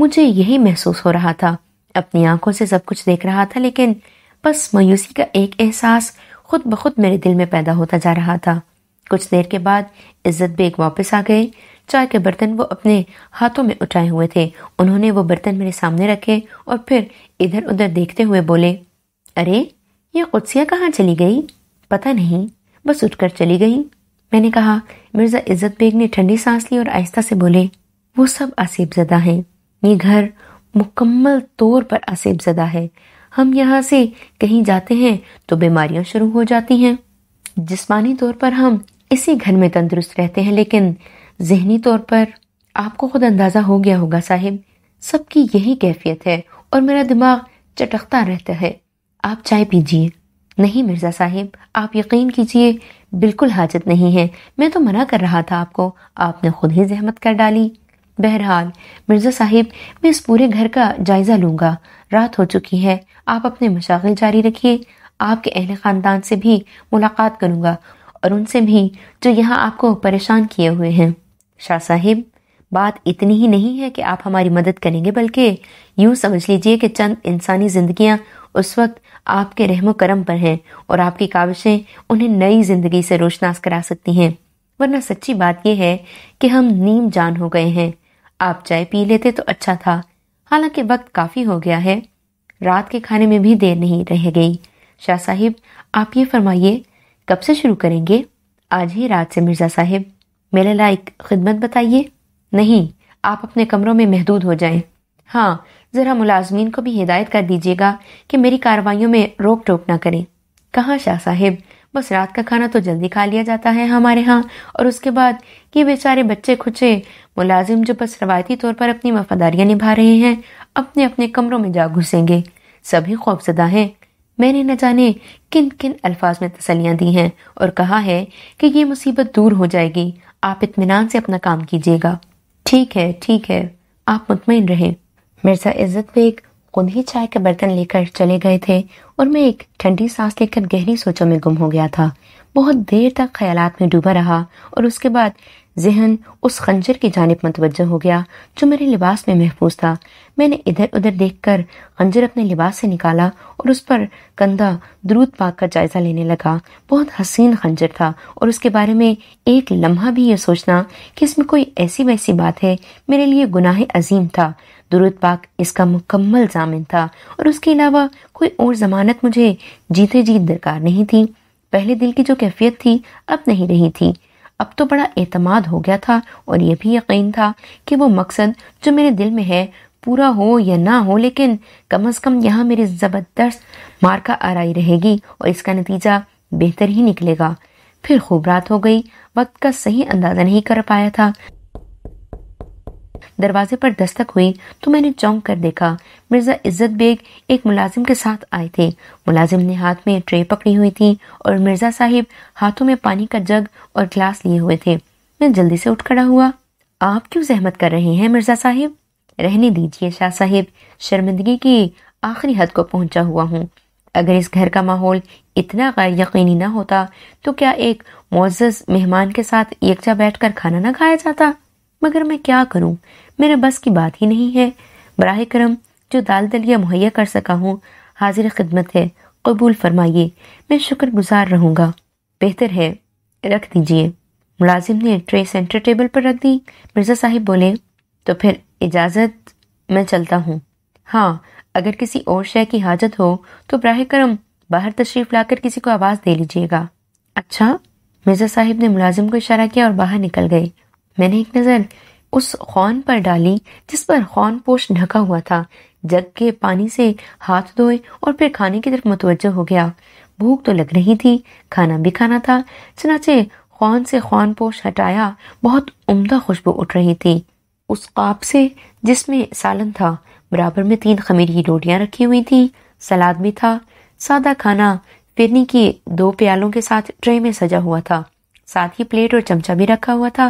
मुझे यही महसूस हो रहा था अपनी आंखों से सब कुछ देख रहा था लेकिन बस मायूसी का एक एहसास खुद ब खुद मेरे दिल में पैदा होता जा रहा था कुछ देर के बाद इज्जत बेग वापस आ गए चाय के बर्तन वो अपने हाथों में उठाए हुए थे उन्होंने वो बर्तन मेरे सामने रखे और फिर इधर उधर देखते हुए बोले अरे ये कुदसिया कहाँ चली गई पता नहीं बस उठकर चली गई मैंने कहा मिर्ज़ा इज़्ज़त बेग ने ठंडी सांस ली और आहिस्ता से बोले वो सब आसेब ज़दा है ये घर मुकम्मल तौर पर आसेब ज़दा है हम यहाँ से कहीं जाते हैं तो बीमारियाँ शुरू हो जाती हैं जिस्मानी तौर पर हम इसी घर में तंदुरुस्त रहते हैं लेकिन जहनी तौर पर आपको खुद अंदाज़ा हो गया होगा साहिब सबकी यही कैफियत है और मेरा दिमाग चटकता रहता है आप चाय पीजिए नहीं मिर्ज़ा साहिब आप यकीन कीजिए बिल्कुल हाजत नहीं है मैं तो मना कर रहा था आपको आपने खुद ही जहमत कर डाली बहरहाल मिर्ज़ा साहिब मैं इस पूरे घर का जायज़ा लूंगा रात हो चुकी है आप अपने मशागिल जारी रखिए आपके अहले ख़ानदान से भी मुलाकात करूँगा और उनसे भी जो यहाँ आपको परेशान किए हुए हैं शाह साहिब बात इतनी ही नहीं है कि आप हमारी मदद करेंगे बल्कि यूं समझ लीजिए कि चंद इंसानी जिंदगियां उस वक्त आपके रहम करम पर हैं और आपकी काविशें उन्हें नई जिंदगी से रोशनास करा सकती हैं वरना सच्ची बात यह है कि हम नीम जान हो गए हैं आप चाय पी लेते तो अच्छा था हालांकि वक्त काफ़ी हो गया है रात के खाने में भी देर नहीं रह गई शाह साहिब आप ये फरमाइए कब से शुरू करेंगे आज ही रात से मिर्ज़ा साहब मेरे लायक खिदमत बताइए नहीं आप अपने कमरों में महदूद हो जाएं। हाँ ज़रा मुलाजमीन को भी हिदायत कर दीजिएगा कि मेरी कार्रवाइयों में रोक टोक ना करें कहाँ शाह साहेब बस रात का खाना तो जल्दी खा लिया जाता है हमारे यहाँ और उसके बाद ये बेचारे बच्चे खुचे मुलाजिम जो बस रवायती तौर पर अपनी वफादारियाँ निभा रहे हैं अपने अपने कमरों में जा घुसेंगे सभी खौफजदा हैं मैंने न जाने किन किन अल्फाज में तसलियाँ दी हैं और कहा है कि ये मुसीबत दूर हो जाएगी आप इतमान से अपना काम कीजिएगा ठीक है ठीक है आप मुतमिन रहें मिर्ज़ा इज़्ज़त बेग खुद ही चाय का बर्तन लेकर चले गए थे और मैं एक ठंडी सांस लेकर गहरी सोचों में गुम हो गया था बहुत देर तक ख्याल में डूबा रहा और उसके बाद जहन उस खंजर की जानब मतवजह हो गया जो मेरे लिबास में महफूज था मैंने इधर उधर देख कर खंजर अपने लिबास से निकाला और उस पर कंधा द्रूद पाक का जायज़ा लेने लगा बहुत हसीन खंजर था और उसके बारे में एक लम्हा भी ये सोचना कि इसमें कोई ऐसी वैसी बात है मेरे लिए गुनाह अजीम था दुरुद पाक इसका मुकम्मल जामिन था और उसके अलावा कोई और जमानत मुझे जीते जीत दरकार नहीं थी पहले दिल की जो कैफियत थी अब नहीं रही थी अब तो बड़ा एतमाद हो गया था और यह भी यकीन था कि वो मकसद जो मेरे दिल में है पूरा हो या ना हो लेकिन कम अज़ कम यहाँ मेरी ज़बरदस्त मार्का आराई रहेगी और इसका नतीजा बेहतर ही निकलेगा फिर खूब रात हो गई वक्त का सही अंदाज़ा नहीं कर पाया था दरवाजे पर दस्तक हुई तो मैंने चौंक कर देखा मिर्जा इज्जत बेग एक मुलाजिम के साथ आए थे मुलाजिम ने हाथ में ट्रे पकड़ी हुई थी और मिर्जा साहिब हाथों में पानी का जग और ग्लास लिए हुए थे मैं जल्दी से उठ खड़ा हुआ आप क्यों जहमत कर रहे हैं मिर्जा साहिब रहने दीजिए शाह साहिब शर्मिंदगी की आखिरी हद को पहुंचा हुआ हूँ अगर इस घर का माहौल इतना गैर यकीनी ना होता तो क्या एक मोजस मेहमान के साथ यकजा बैठकर खाना ना खाया जाता मगर मैं क्या करूँ मेरे बस की बात ही नहीं है बरह करम जो दाल दलिया मुहैया कर सका हूँ हाजिर खिदमत है कबूल फरमाइए मैं शुक्र गुज़ार रहूँगा बेहतर है रख दीजिए मुलाजिम ने ट्रे सेंटर टेबल पर रख दी मिर्ज़ा साहिब बोले तो फिर इजाज़त मैं चलता हूँ हाँ अगर किसी और शय की हाजत हो तो बरह करम बाहर तशरीफ़ ला कर किसी को आवाज़ दे लीजिएगा अच्छा मिर्ज़ा साहिब ने मुलाजिम को इशारा किया और बाहर निकल गए मैंने एक नज़र उस खौन पर डाली जिस पर खौन पोश ढका हुआ था जग के पानी से हाथ धोए और फिर खाने की तरफ मुतवजह हो गया भूख तो लग रही थी खाना भी खाना था चनाचे खौन से खौन पोश हटाया बहुत उम्दा खुशबू उठ रही थी उस काप से जिसमें सालन था बराबर में तीन खमीरी रोटियां रखी हुई थी सलाद भी था सादा खाना फिरनी की दो प्यालों के साथ ट्रे में सजा हुआ था साथ ही प्लेट और चमचा भी रखा हुआ था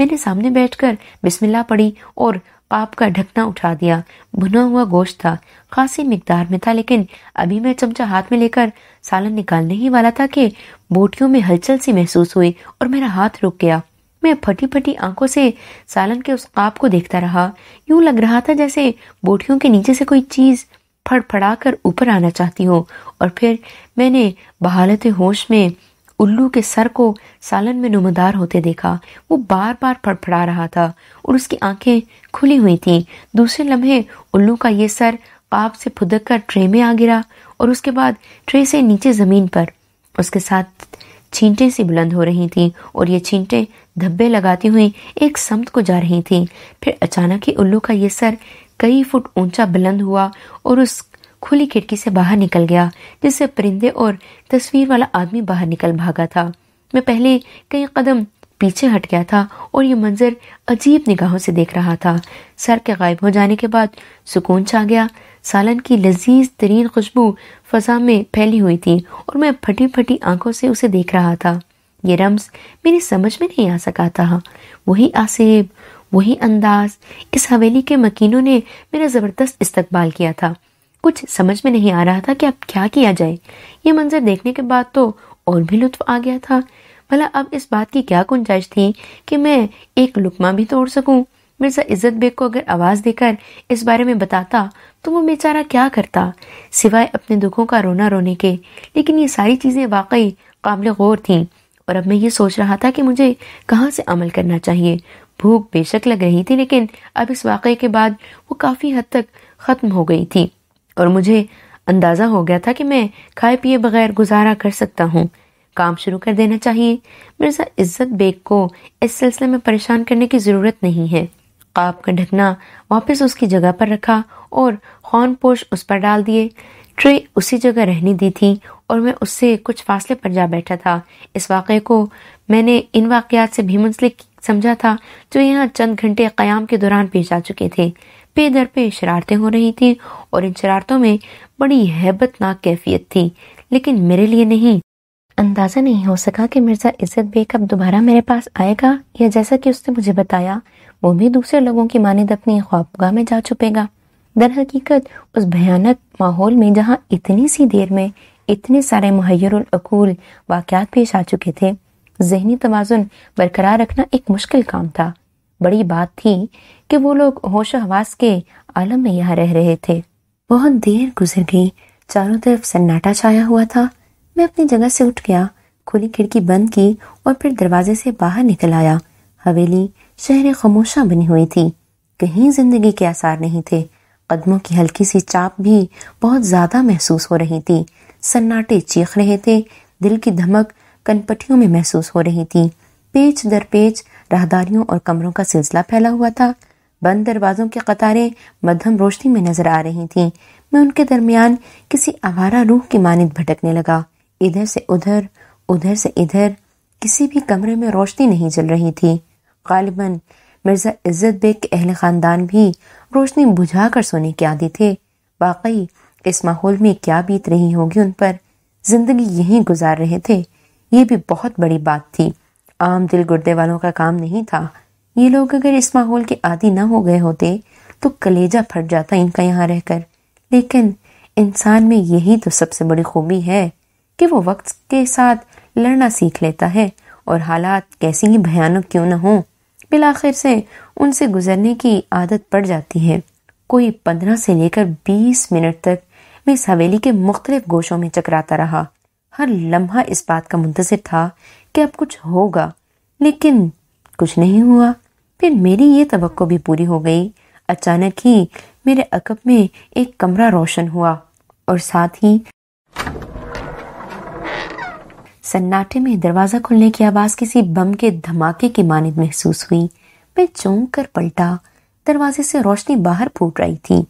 मैंने सामने बैठकर बिस्मिल्लाह पढ़ी और पाप का ढकना उठा दिया भुना हुआ गोश्त था खासी मिकदार में था लेकिन अभी मैं चमचा हाथ में लेकर सालन निकालने ही वाला था कि बोटियों में हलचल सी महसूस हुई और मेरा हाथ रुक गया मैं फटी फटी आंखों से सालन के उस काप को देखता रहा यूं लग रहा था जैसे बोटियों के नीचे से कोई चीज फड़फड़ा कर ऊपर आना चाहती हो और फिर मैंने बहालत होश में उल्लू के सर को सालन में नुमदार होते देखा वो बार बार फड़फड़ा रहा था और उसकी आंखें खुली हुई थीं दूसरे लम्हे उल्लू का ये सर पाप से फुदक कर ट्रे में आ गिरा और उसके बाद ट्रे से नीचे ज़मीन पर उसके साथ छींटे सी बुलंद हो रही थीं और ये छींटे धब्बे लगाती हुई एक समत को जा रही थीं फिर अचानक ही उल्लू का ये सर कई फुट ऊंचा बुलंद हुआ और उस खुली खिड़की से बाहर निकल गया जिससे परिंदे और तस्वीर वाला आदमी बाहर निकल भागा था मैं पहले कई कदम पीछे हट गया था और ये मंजर अजीब निगाहों से देख रहा था सर के गायब हो जाने के बाद सुकून छा गया सालन की लजीज तरीन खुशबू फजा में फैली हुई थी और मैं फटी फटी आंखों से उसे देख रहा था ये रम्स मेरी समझ में नहीं आ सका था वही आसेब वही अंदाज इस हवेली के मकीनों ने मेरा ज़बरदस्त इस्तकबाल किया था कुछ समझ में नहीं आ रहा था कि अब क्या किया जाए ये मंजर देखने के बाद तो और भी लुत्फ आ गया था भला अब इस बात की क्या गुंजाइश थी कि मैं एक लुकमा भी तोड़ सकूं मिर्ज़ा इज़्ज़त बेग को अगर आवाज़ देकर इस बारे में बताता तो वो बेचारा क्या करता सिवाय अपने दुखों का रोना रोने के लेकिन ये सारी चीज़ें वाकई काबिल गौर थीं और अब मैं ये सोच रहा था कि मुझे कहाँ से अमल करना चाहिए भूख बेशक लग रही थी लेकिन अब इस वाक़े के बाद वो काफ़ी हद तक ख़त्म हो गई थी और मुझे अंदाज़ा हो गया था कि मैं खाए पिए बगैर गुजारा कर सकता हूँ काम शुरू कर देना चाहिए मिर्ज़ा इज़्ज़त बेग को इस सिलसिले में परेशान करने की ज़रूरत नहीं है काप का ढकना वापस उसकी जगह पर रखा और खौन पोश उस पर डाल दिए ट्रे उसी जगह रहने दी थी और मैं उससे कुछ फासले पर जा बैठा था इस वाक़े को मैंने इन वाक़ात से भी मुंसलिक समझा था जो यहाँ चंद घंटे क़याम के दौरान पेश आ चुके थे पे दर पे शरारतें हो रही थी और इन शरारतों में बड़ी हैबतनाक कैफियत थी लेकिन मेरे लिए नहीं अंदाज़ा नहीं हो सका कि मिर्ज़ा इज़्ज़त बेग अब दोबारा मेरे पास आएगा या जैसा कि उसने मुझे बताया वो भी दूसरे लोगों की मानद अपनी ख्वाबगाह में जा छुपेगा दर हकीकत उस भयानक माहौल में जहाँ इतनी सी देर में इतने सारे मुहैरकूल वाक़ पेश आ चुके थे जहनी तोज़ुन बरकरार रखना एक मुश्किल काम था बड़ी बात थी कि वो लोग होश हवास के आलम में यहाँ रह रहे थे बहुत देर गुजर गई चारों तरफ सन्नाटा छाया हुआ था मैं अपनी जगह से उठ गया खुली खिड़की बंद की और फिर दरवाजे से बाहर निकल आया हवेली शहर खामोशा बनी हुई थी कहीं जिंदगी के आसार नहीं थे कदमों की हल्की सी चाप भी बहुत ज्यादा महसूस हो रही थी सन्नाटे चीख रहे थे दिल की धमक कनपटियों में महसूस हो रही थी पेच दर पेच राहदारियों और कमरों का सिलसिला फैला हुआ था बंद दरवाज़ों की कतारें मध्यम रोशनी में नजर आ रही थीं मैं उनके दरमियान किसी आवारा रूह की मानित भटकने लगा इधर से उधर उधर से इधर किसी भी कमरे में रोशनी नहीं चल रही थी गालिबन मिर्ज़ा इज़्ज़त बेग के अहल ख़ानदान भी रोशनी बुझा कर सोने के आदि थे वाकई इस माहौल में क्या बीत रही होगी उन पर ज़िंदगी यहीं गुजार रहे थे ये भी बहुत बड़ी बात थी आम दिल गुर्दे वालों का काम नहीं था ये लोग अगर इस माहौल के आदि ना हो गए होते तो कलेजा फट जाता इनका यहाँ रहकर लेकिन इंसान में यही तो सबसे बड़ी खूबी है कि वो वक्त के साथ लड़ना सीख लेता है और हालात कैसे ही भयानक क्यों न हों बिलाखिर से उनसे गुजरने की आदत पड़ जाती है कोई पंद्रह से लेकर बीस मिनट तक मैं इस हवेली के मुख्तलिफ गोशों में चकराता रहा हर लम्हा इस बात का मुंतजर था कि अब कुछ होगा लेकिन कुछ नहीं हुआ फिर मेरी ये तो भी पूरी हो गई अचानक ही मेरे अकब में एक कमरा रोशन हुआ और साथ ही सन्नाटे में दरवाज़ा खुलने की आवाज़ किसी बम के धमाके की मानद महसूस हुई मैं चौंक कर पलटा दरवाजे से रोशनी बाहर फूट रही थी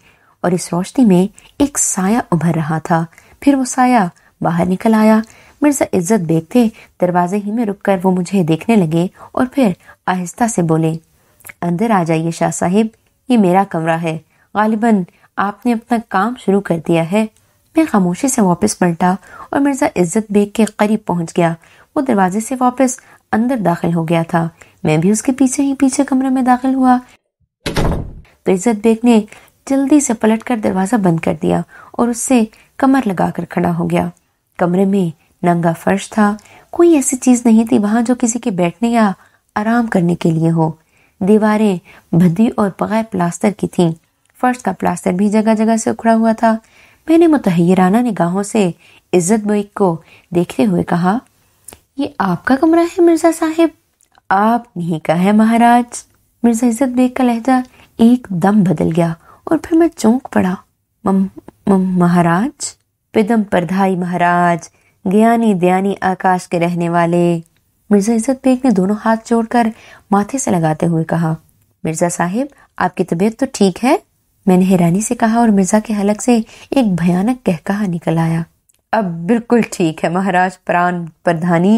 और इस रोशनी में एक साया उभर रहा था फिर वो साया बाहर निकल आया मिर्ज़ा इज्जत बेग थे दरवाजे ही में रुककर वो मुझे देखने लगे और फिर आहिस्ता से बोले अंदर आ जाइए शाह साहिब ये मेरा कमरा है गालिबन आपने अपना काम शुरू कर दिया है मैं खामोशी से वापस पलटा और मिर्ज़ा इज्जत बेग के करीब पहुंच गया वो दरवाजे से वापस अंदर दाखिल हो गया था मैं भी उसके पीछे ही पीछे कमरे में दाखिल हुआ तो इज्जत बेग ने जल्दी से पलटकर दरवाज़ा बंद कर दिया और उससे कमर लगाकर खड़ा हो गया कमरे में नंगा फर्श था कोई ऐसी चीज़ नहीं थी वहां जो किसी के बैठने या आराम करने के लिए हो दीवारें भदी और बगैर प्लास्टर की थीं फर्श का प्लास्टर भी जगह जगह से उखड़ा हुआ था मैंने मुतहराना निगाहों से इज्जत बेग को देखते हुए कहा ये आपका कमरा है मिर्ज़ा साहेब आप नहीं का है महाराज मिर्ज़ा इज्जत बेग का लहजा एकदम बदल गया और फिर मैं चौंक पड़ा महाराज पिदम परधाई महाराज ज्ञानी दयानी आकाश के रहने वाले मिर्जा इज्जत बेग ने दोनों हाथ जोड़कर माथे से लगाते हुए कहा मिर्जा साहिब आपकी तबीयत तो ठीक है मैंने हैरानी से कहा और मिर्जा के हलक से एक भयानक कहा निकल आया अब बिल्कुल ठीक है महाराज प्राण प्रधानी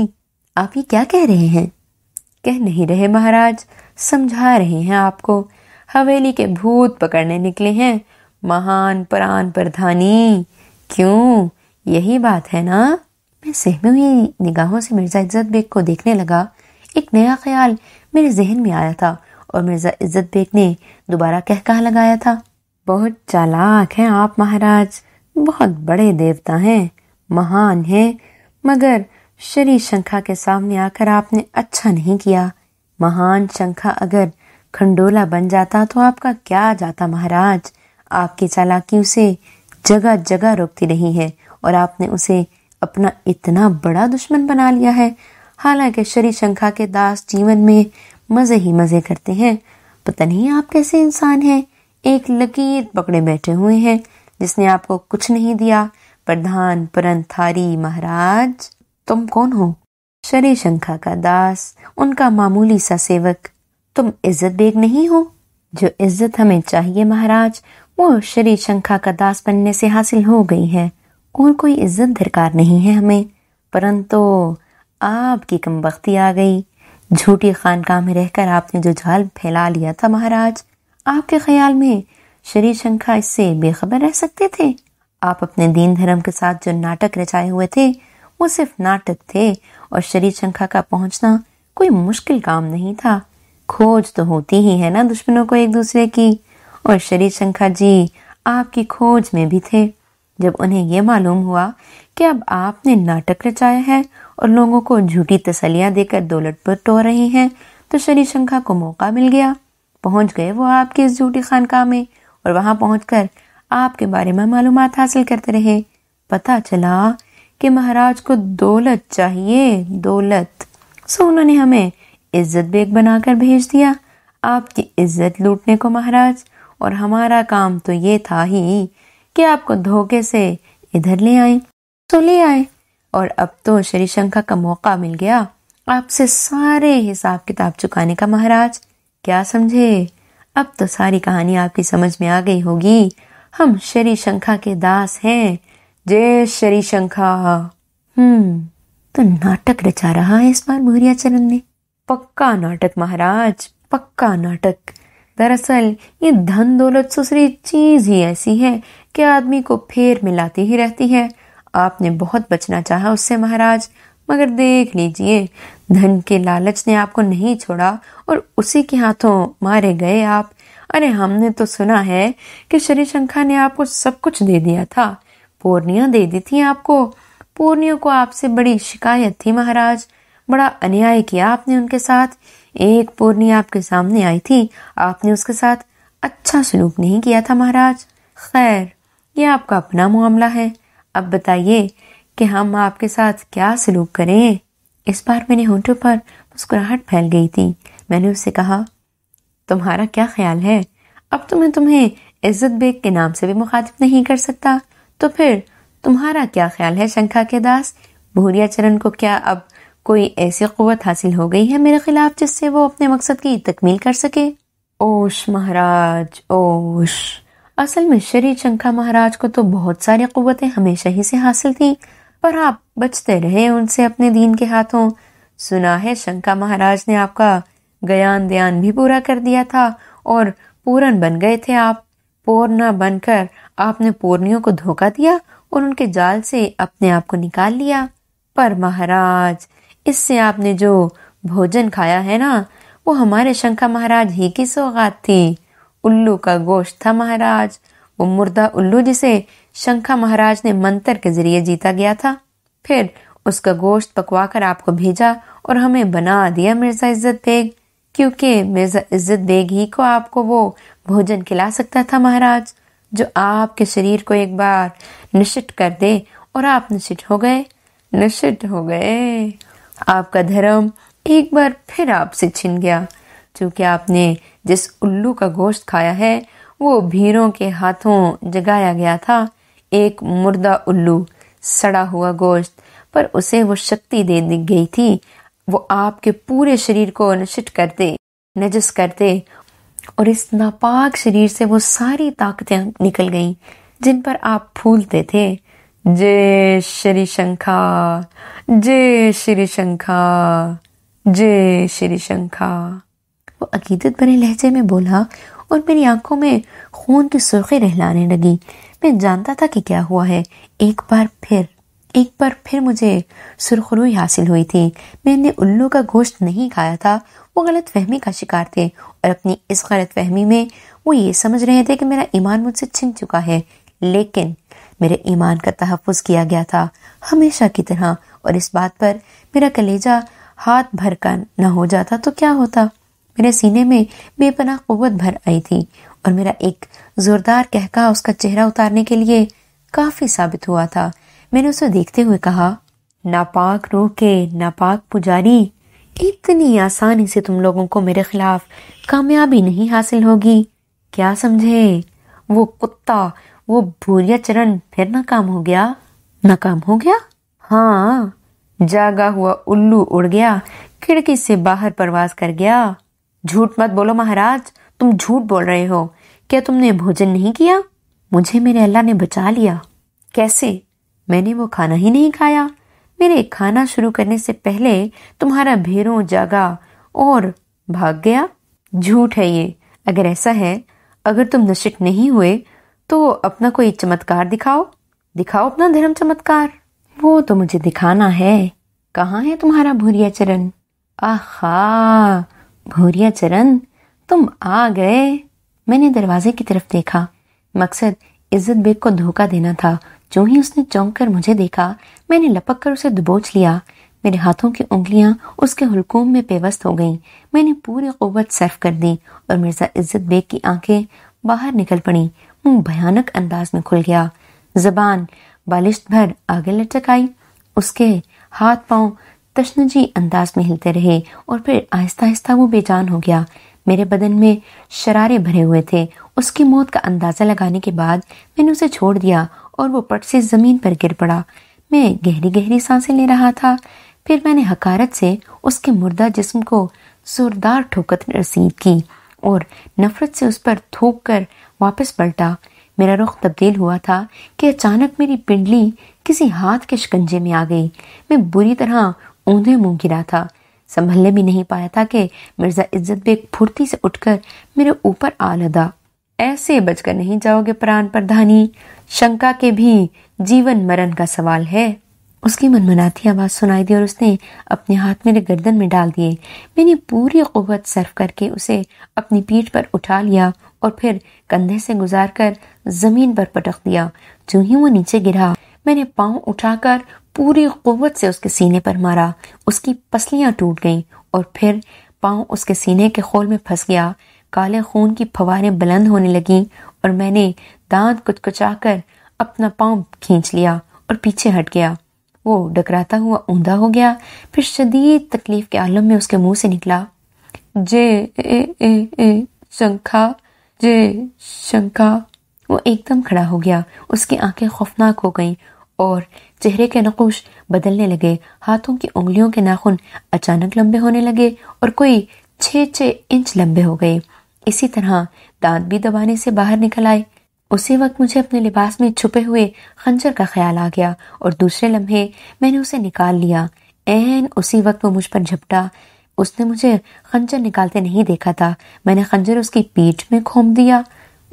आप ये क्या कह रहे हैं कह नहीं रहे महाराज समझा रहे हैं आपको हवेली के भूत पकड़ने निकले हैं महान प्राण प्रधानी क्यों यही बात है ना मैं सहमी हुई निगाहों से मिर्ज़ा इज्जत बेग को देखने लगा एक नया ख्याल मेरे जहन में आया था और मिर्ज़ा इज्जत बेग ने दोबारा कह कहा लगाया था बहुत चालाक हैं आप महाराज बहुत बड़े देवता हैं महान हैं मगर श्री शंखा के सामने आकर आपने अच्छा नहीं किया महान शंखा अगर खंडोला बन जाता तो आपका क्या जाता महाराज आपकी चालाकी उसे जगह जगह रोकती रही है और आपने उसे अपना इतना बड़ा दुश्मन बना लिया है हालांकि शरी शंखा के दास जीवन में मज़े ही मज़े करते हैं पता नहीं आप कैसे इंसान हैं एक लकीर पकड़े बैठे हुए हैं जिसने आपको कुछ नहीं दिया प्रधान परंथारी महाराज तुम कौन हो शरी शंखा का दास उनका मामूली सा सेवक तुम इज्जत बेग नहीं हो जो इज्जत हमें चाहिए महाराज वो शरी शंखा का दास बनने से हासिल हो गई है और कोई इज्जत दरकार नहीं है हमें परंतु आपकी कम बख्ती आ गई झूठी खानकाह में रहकर आपने जो झाल फैला लिया था महाराज आपके ख्याल में शरीर शंखा इससे बेखबर रह सकते थे आप अपने दीन धर्म के साथ जो नाटक रचाए हुए थे वो सिर्फ नाटक थे और शरीर शंखा का पहुंचना कोई मुश्किल काम नहीं था खोज तो होती ही है ना दुश्मनों को एक दूसरे की और शरीर शंखा जी आपकी खोज में भी थे जब उन्हें यह मालूम हुआ कि अब आपने नाटक रचाया है और लोगों को झूठी तसलियां देकर दौलत पर टो रहे हैं तो शनि शंखा को मौका मिल गया पहुंच गए वो आपके इस झूठी खानका में और वहां पहुंचकर आपके बारे में मालूम हासिल करते रहे पता चला कि महाराज को दौलत चाहिए दौलत सो उन्होंने हमें इज्जत बेग बनाकर भेज दिया आपकी इज्जत लूटने को महाराज और हमारा काम तो ये था ही कि आपको धोखे से इधर ले आए तो ले आए और अब तो शरीशंखा का मौका मिल गया आपसे सारे हिसाब किताब चुकाने का महाराज क्या समझे अब तो सारी कहानी आपकी समझ में आ गई होगी हम शरी शंखा के दास हैं जय शरी शंखा हम्म तो नाटक रचा रहा है इस बार भूरिया चरण ने पक्का नाटक महाराज पक्का नाटक दरअसल ये धन दौलत सुसरी चीज ही ऐसी है कि आदमी को फेर मिलाती ही रहती है आपने बहुत बचना चाहा उससे महाराज मगर देख लीजिए धन के लालच ने आपको नहीं छोड़ा और उसी के हाथों मारे गए आप अरे हमने तो सुना है कि शंखा ने आपको सब कुछ दे दिया था पूर्णिया दे दी थी आपको पूर्णियों को आपसे बड़ी शिकायत थी महाराज बड़ा अन्याय किया आपने उनके साथ एक पूर्णिया आपके सामने आई थी आपने उसके साथ अच्छा सलूक नहीं किया था महाराज खैर ये आपका अपना मामला है अब बताइए कि हम आपके साथ क्या सलूक करें इस बार मेरे होंठों पर मुस्कुराहट फैल गई थी मैंने उससे कहा तुम्हारा क्या ख्याल है अब तो मैं तुम्हें इज्जत बेग के नाम से भी मुखातिब नहीं कर सकता तो फिर तुम्हारा क्या ख्याल है शंखा के दास भूरिया चरण को क्या अब कोई ऐसी क़वत हासिल हो गई है मेरे खिलाफ जिससे वो अपने मकसद की तकमील कर सके ओश महाराज ओश असल में श्री शंखा महाराज को तो बहुत सारी कुतें हमेशा ही से हासिल थी पर आप बचते रहे उनसे अपने दीन के हाथों सुना है शंका महाराज ने आपका गयान दयान भी पूरा कर दिया था और पूरन बन गए थे आप पूर्णा बनकर आपने पूर्णियों को धोखा दिया और उनके जाल से अपने आप को निकाल लिया पर महाराज इससे आपने जो भोजन खाया है ना वो हमारे शंका महाराज ही की सौगात थी उल्लू का गोश्त था महाराज वो मुर्दा उल्लू जिसे शंखा महाराज ने मंत्र के जरिए जीता गया था फिर उसका गोश्त पकवाकर आपको भेजा और हमें बना दिया मिर्जा इज्जत बेग क्योंकि मिर्जा इज्जत बेग ही को आपको वो भोजन खिला सकता था महाराज जो आपके शरीर को एक बार निश्चित कर दे और आप निश्चित हो गए निश्चित हो गए आपका धर्म एक बार फिर आपसे छिन गया क्योंकि आपने जिस उल्लू का गोश्त खाया है वो भीरों के हाथों जगाया गया था एक मुर्दा उल्लू सड़ा हुआ गोश्त पर उसे वो शक्ति दे दी गई थी वो आपके पूरे शरीर को नशिट करते नजस करते और इस नापाक शरीर से वो सारी ताकतें निकल गईं जिन पर आप फूलते थे जय श्री शंखा जय श्री शंखा जय श्री शंखा वो अकीदत भरे लहजे में बोला और मेरी आंखों में खून की सुर्खी रहलाने लगी मैं जानता था कि क्या हुआ है एक बार फिर एक बार फिर मुझे सुरखरुई हासिल हुई थी मैंने उल्लू का गोश्त नहीं खाया था वो गलत फहमी का शिकार थे और अपनी इस गलत फहमी में वो ये समझ रहे थे कि मेरा ईमान मुझसे छिन चुका है लेकिन मेरे ईमान का तहफ़ किया गया था हमेशा की तरह और इस बात पर मेरा कलेजा हाथ भर का न हो जाता तो क्या होता मेरे सीने में बेपनाह कुत भर आई थी और मेरा एक जोरदार कहका उसका चेहरा उतारने के लिए काफी साबित हुआ था मैंने उसे देखते हुए कहा नापाक रूह के नापाक पुजारी इतनी आसानी से तुम लोगों को मेरे खिलाफ कामयाबी नहीं हासिल होगी क्या समझे वो कुत्ता वो भूरिया चरण फिर नाकाम हो गया नाकाम हो गया हाँ जागा हुआ उल्लू उड़ गया खिड़की से बाहर परवाज कर गया झूठ मत बोलो महाराज तुम झूठ बोल रहे हो क्या तुमने भोजन नहीं किया मुझे मेरे अल्लाह ने बचा लिया कैसे मैंने वो खाना ही नहीं खाया मेरे खाना शुरू करने से पहले तुम्हारा भेरों जागा और भाग गया झूठ है ये अगर ऐसा है अगर तुम नशिक नहीं हुए तो अपना कोई चमत्कार दिखाओ दिखाओ अपना धर्म चमत्कार वो तो मुझे दिखाना है कहाँ है तुम्हारा भूरिया चरण आहा भोरिया चरण तुम आ गए मैंने दरवाजे की तरफ देखा मकसद इज्जत बेग को धोखा देना था जो ही उसने चौंक कर मुझे देखा मैंने लपक कर उसे दुबोच लिया मेरे हाथों की उंगलियां उसके हुलकूम में पेवस्त हो गईं मैंने पूरी कुवत सर्फ कर दी और मिर्ज़ा इज्जत बेग की आंखें बाहर निकल पड़ी मुंह भयानक अंदाज में खुल गया जबान बालिश भर आगे लटक आई उसके हाथ पांव तश्न जी अंदाज में हिलते रहे और फिर आहिस्ता आहिस्ता वो बेजान हो गया मेरे बदन में शरारे भरे हुए थे उसकी मौत का अंदाज़ा लगाने के बाद मैंने उसे छोड़ दिया और वो पट से ज़मीन पर गिर पड़ा मैं गहरी गहरी सांसें ले रहा था फिर मैंने हकारत से उसके मुर्दा जिस्म को जोरदार ठोकत रसीद की और नफ़रत से उस पर थोक कर वापस पलटा मेरा रुख तब्दील हुआ था कि अचानक मेरी पिंडली किसी हाथ के शिकंजे में आ गई मैं बुरी तरह ऊंधे मुंह गिरा था संभलने भी नहीं पाया था कि मिर्ज़ा इज्जत बेग फुर्ती से उठकर मेरे ऊपर आ लदा ऐसे बचकर नहीं जाओगे प्राण प्रधानी शंका के भी जीवन मरण का सवाल है उसकी मनमनाती आवाज़ सुनाई दी और उसने अपने हाथ मेरे गर्दन में डाल दिए मैंने पूरी कुत सर्व करके उसे अपनी पीठ पर उठा लिया और फिर कंधे से गुजार कर ज़मीन पर पटक दिया जो ही वो नीचे गिरा मैंने पाँव उठाकर पूरी क़वत से उसके सीने पर मारा उसकी पसलियाँ टूट गईं और फिर पाँव उसके सीने के खोल में फंस गया काले खून की फवारें बुलंद होने लगीं और मैंने दांत कुचकुचाकर अपना पाँव खींच लिया और पीछे हट गया वो डकराता हुआ ऊंधा हो गया फिर शदीद तकलीफ के आलम में उसके मुंह से निकला जे ए ए ए शंखा जे शंखा वो एकदम खड़ा हो गया उसकी आंखें खौफनाक हो गईं और चेहरे के नकुश बदलने लगे हाथों की उंगलियों के नाखून अचानक लंबे होने लगे और कोई छः छः इंच लंबे हो गए इसी तरह दांत भी दबाने से बाहर निकल आए उसी वक्त मुझे अपने लिबास में छुपे हुए खंजर का ख्याल आ गया और दूसरे लम्हे मैंने उसे निकाल लिया एन उसी वक्त वो मुझ पर झपटा उसने मुझे खंजर निकालते नहीं देखा था मैंने खंजर उसकी पीठ में खोम दिया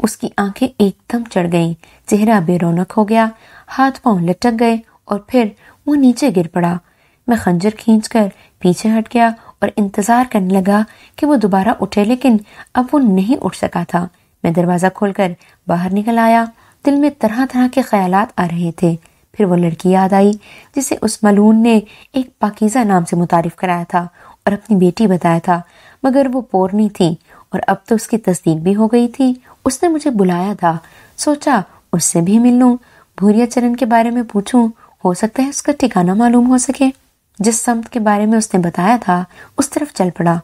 उसकी आंखें एकदम चढ़ गईं चेहरा बेरौनक हो गया हाथ पांव लटक गए और फिर वो नीचे गिर पड़ा मैं खंजर खींचकर पीछे हट गया और इंतज़ार करने लगा कि वो दोबारा उठे लेकिन अब वो नहीं उठ सका था मैं दरवाज़ा खोलकर बाहर निकल आया दिल में तरह तरह के ख्याल आ रहे थे फिर वो लड़की याद आई जिसे उस मलून ने एक पाकिज़ा नाम से मुतारफ़ कराया था और अपनी बेटी बताया था मगर वो पोरनी थी और अब तो उसकी तस्दीक भी हो गई थी उसने मुझे बुलाया था सोचा उससे भी मिल लूँ भूरिया चरण के बारे में पूछूं हो सकता है उसका ठिकाना मालूम हो सके जिस संत के बारे में उसने बताया था उस तरफ चल पड़ा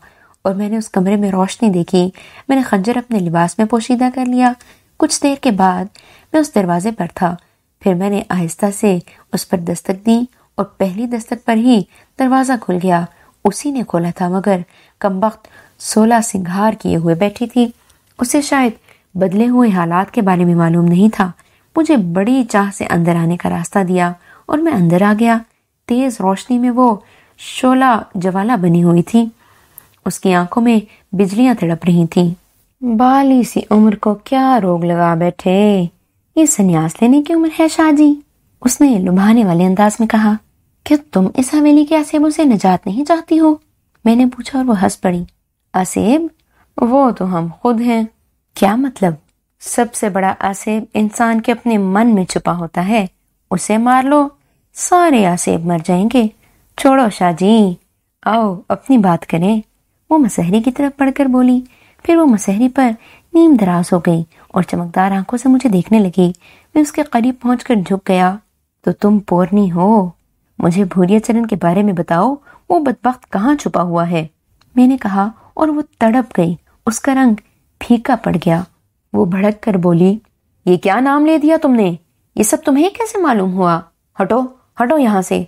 और मैंने उस कमरे में रोशनी देखी मैंने खंजर अपने लिबास में पोशीदा कर लिया कुछ देर के बाद मैं उस दरवाजे पर था फिर मैंने आहिस्ता से उस पर दस्तक दी और पहली दस्तक पर ही दरवाज़ा खुल गया उसी ने खोला था मगर कम वक्त सोलह सिंगार किए हुए बैठी थी उसे शायद बदले हुए हालात के बारे में मालूम नहीं था मुझे बड़ी चाह से अंदर आने का रास्ता दिया और मैं अंदर आ गया तेज रोशनी में वो शोला जवाला बनी हुई थी उसकी आंखों में बिजलियां तड़प रही थी बाली सी उम्र को क्या रोग लगा बैठे ये संन्यास लेने की उम्र है शाहजी उसने लुभाने वाले अंदाज में कहा क्या तुम इस हवेली के असेबों से निजात नहीं चाहती हो मैंने पूछा और वो हंस पड़ी असेब वो तो हम खुद हैं क्या मतलब सबसे बड़ा आसेब इंसान के अपने मन में छुपा होता है उसे मार लो सारे आसेब मर जाएंगे छोड़ो शाहजी आओ अपनी बात करें वो मसहरी की तरफ पढ़कर बोली फिर वो मसहरी पर नीम दराज हो गई और चमकदार आंखों से मुझे देखने लगी मैं उसके करीब पहुँच कर झुक गया तो तुम पोरनी हो मुझे भूरिया चरण के बारे में बताओ वो बदबक कहाँ छुपा हुआ है मैंने कहा और वो तड़प गई उसका रंग फीका पड़ गया वो भड़क कर बोली ये क्या नाम ले दिया तुमने ये सब तुम्हें कैसे मालूम हुआ हटो हटो यहाँ से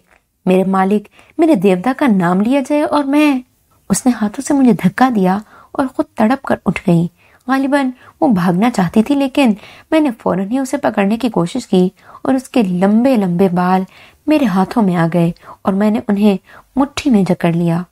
मेरे मालिक मेरे देवता का नाम लिया जाए और मैं उसने हाथों से मुझे धक्का दिया और खुद तड़प कर उठ गई गालिबन वो भागना चाहती थी लेकिन मैंने फ़ौरन ही उसे पकड़ने की कोशिश की और उसके लंबे लंबे बाल मेरे हाथों में आ गए और मैंने उन्हें मुट्ठी में जकड़ लिया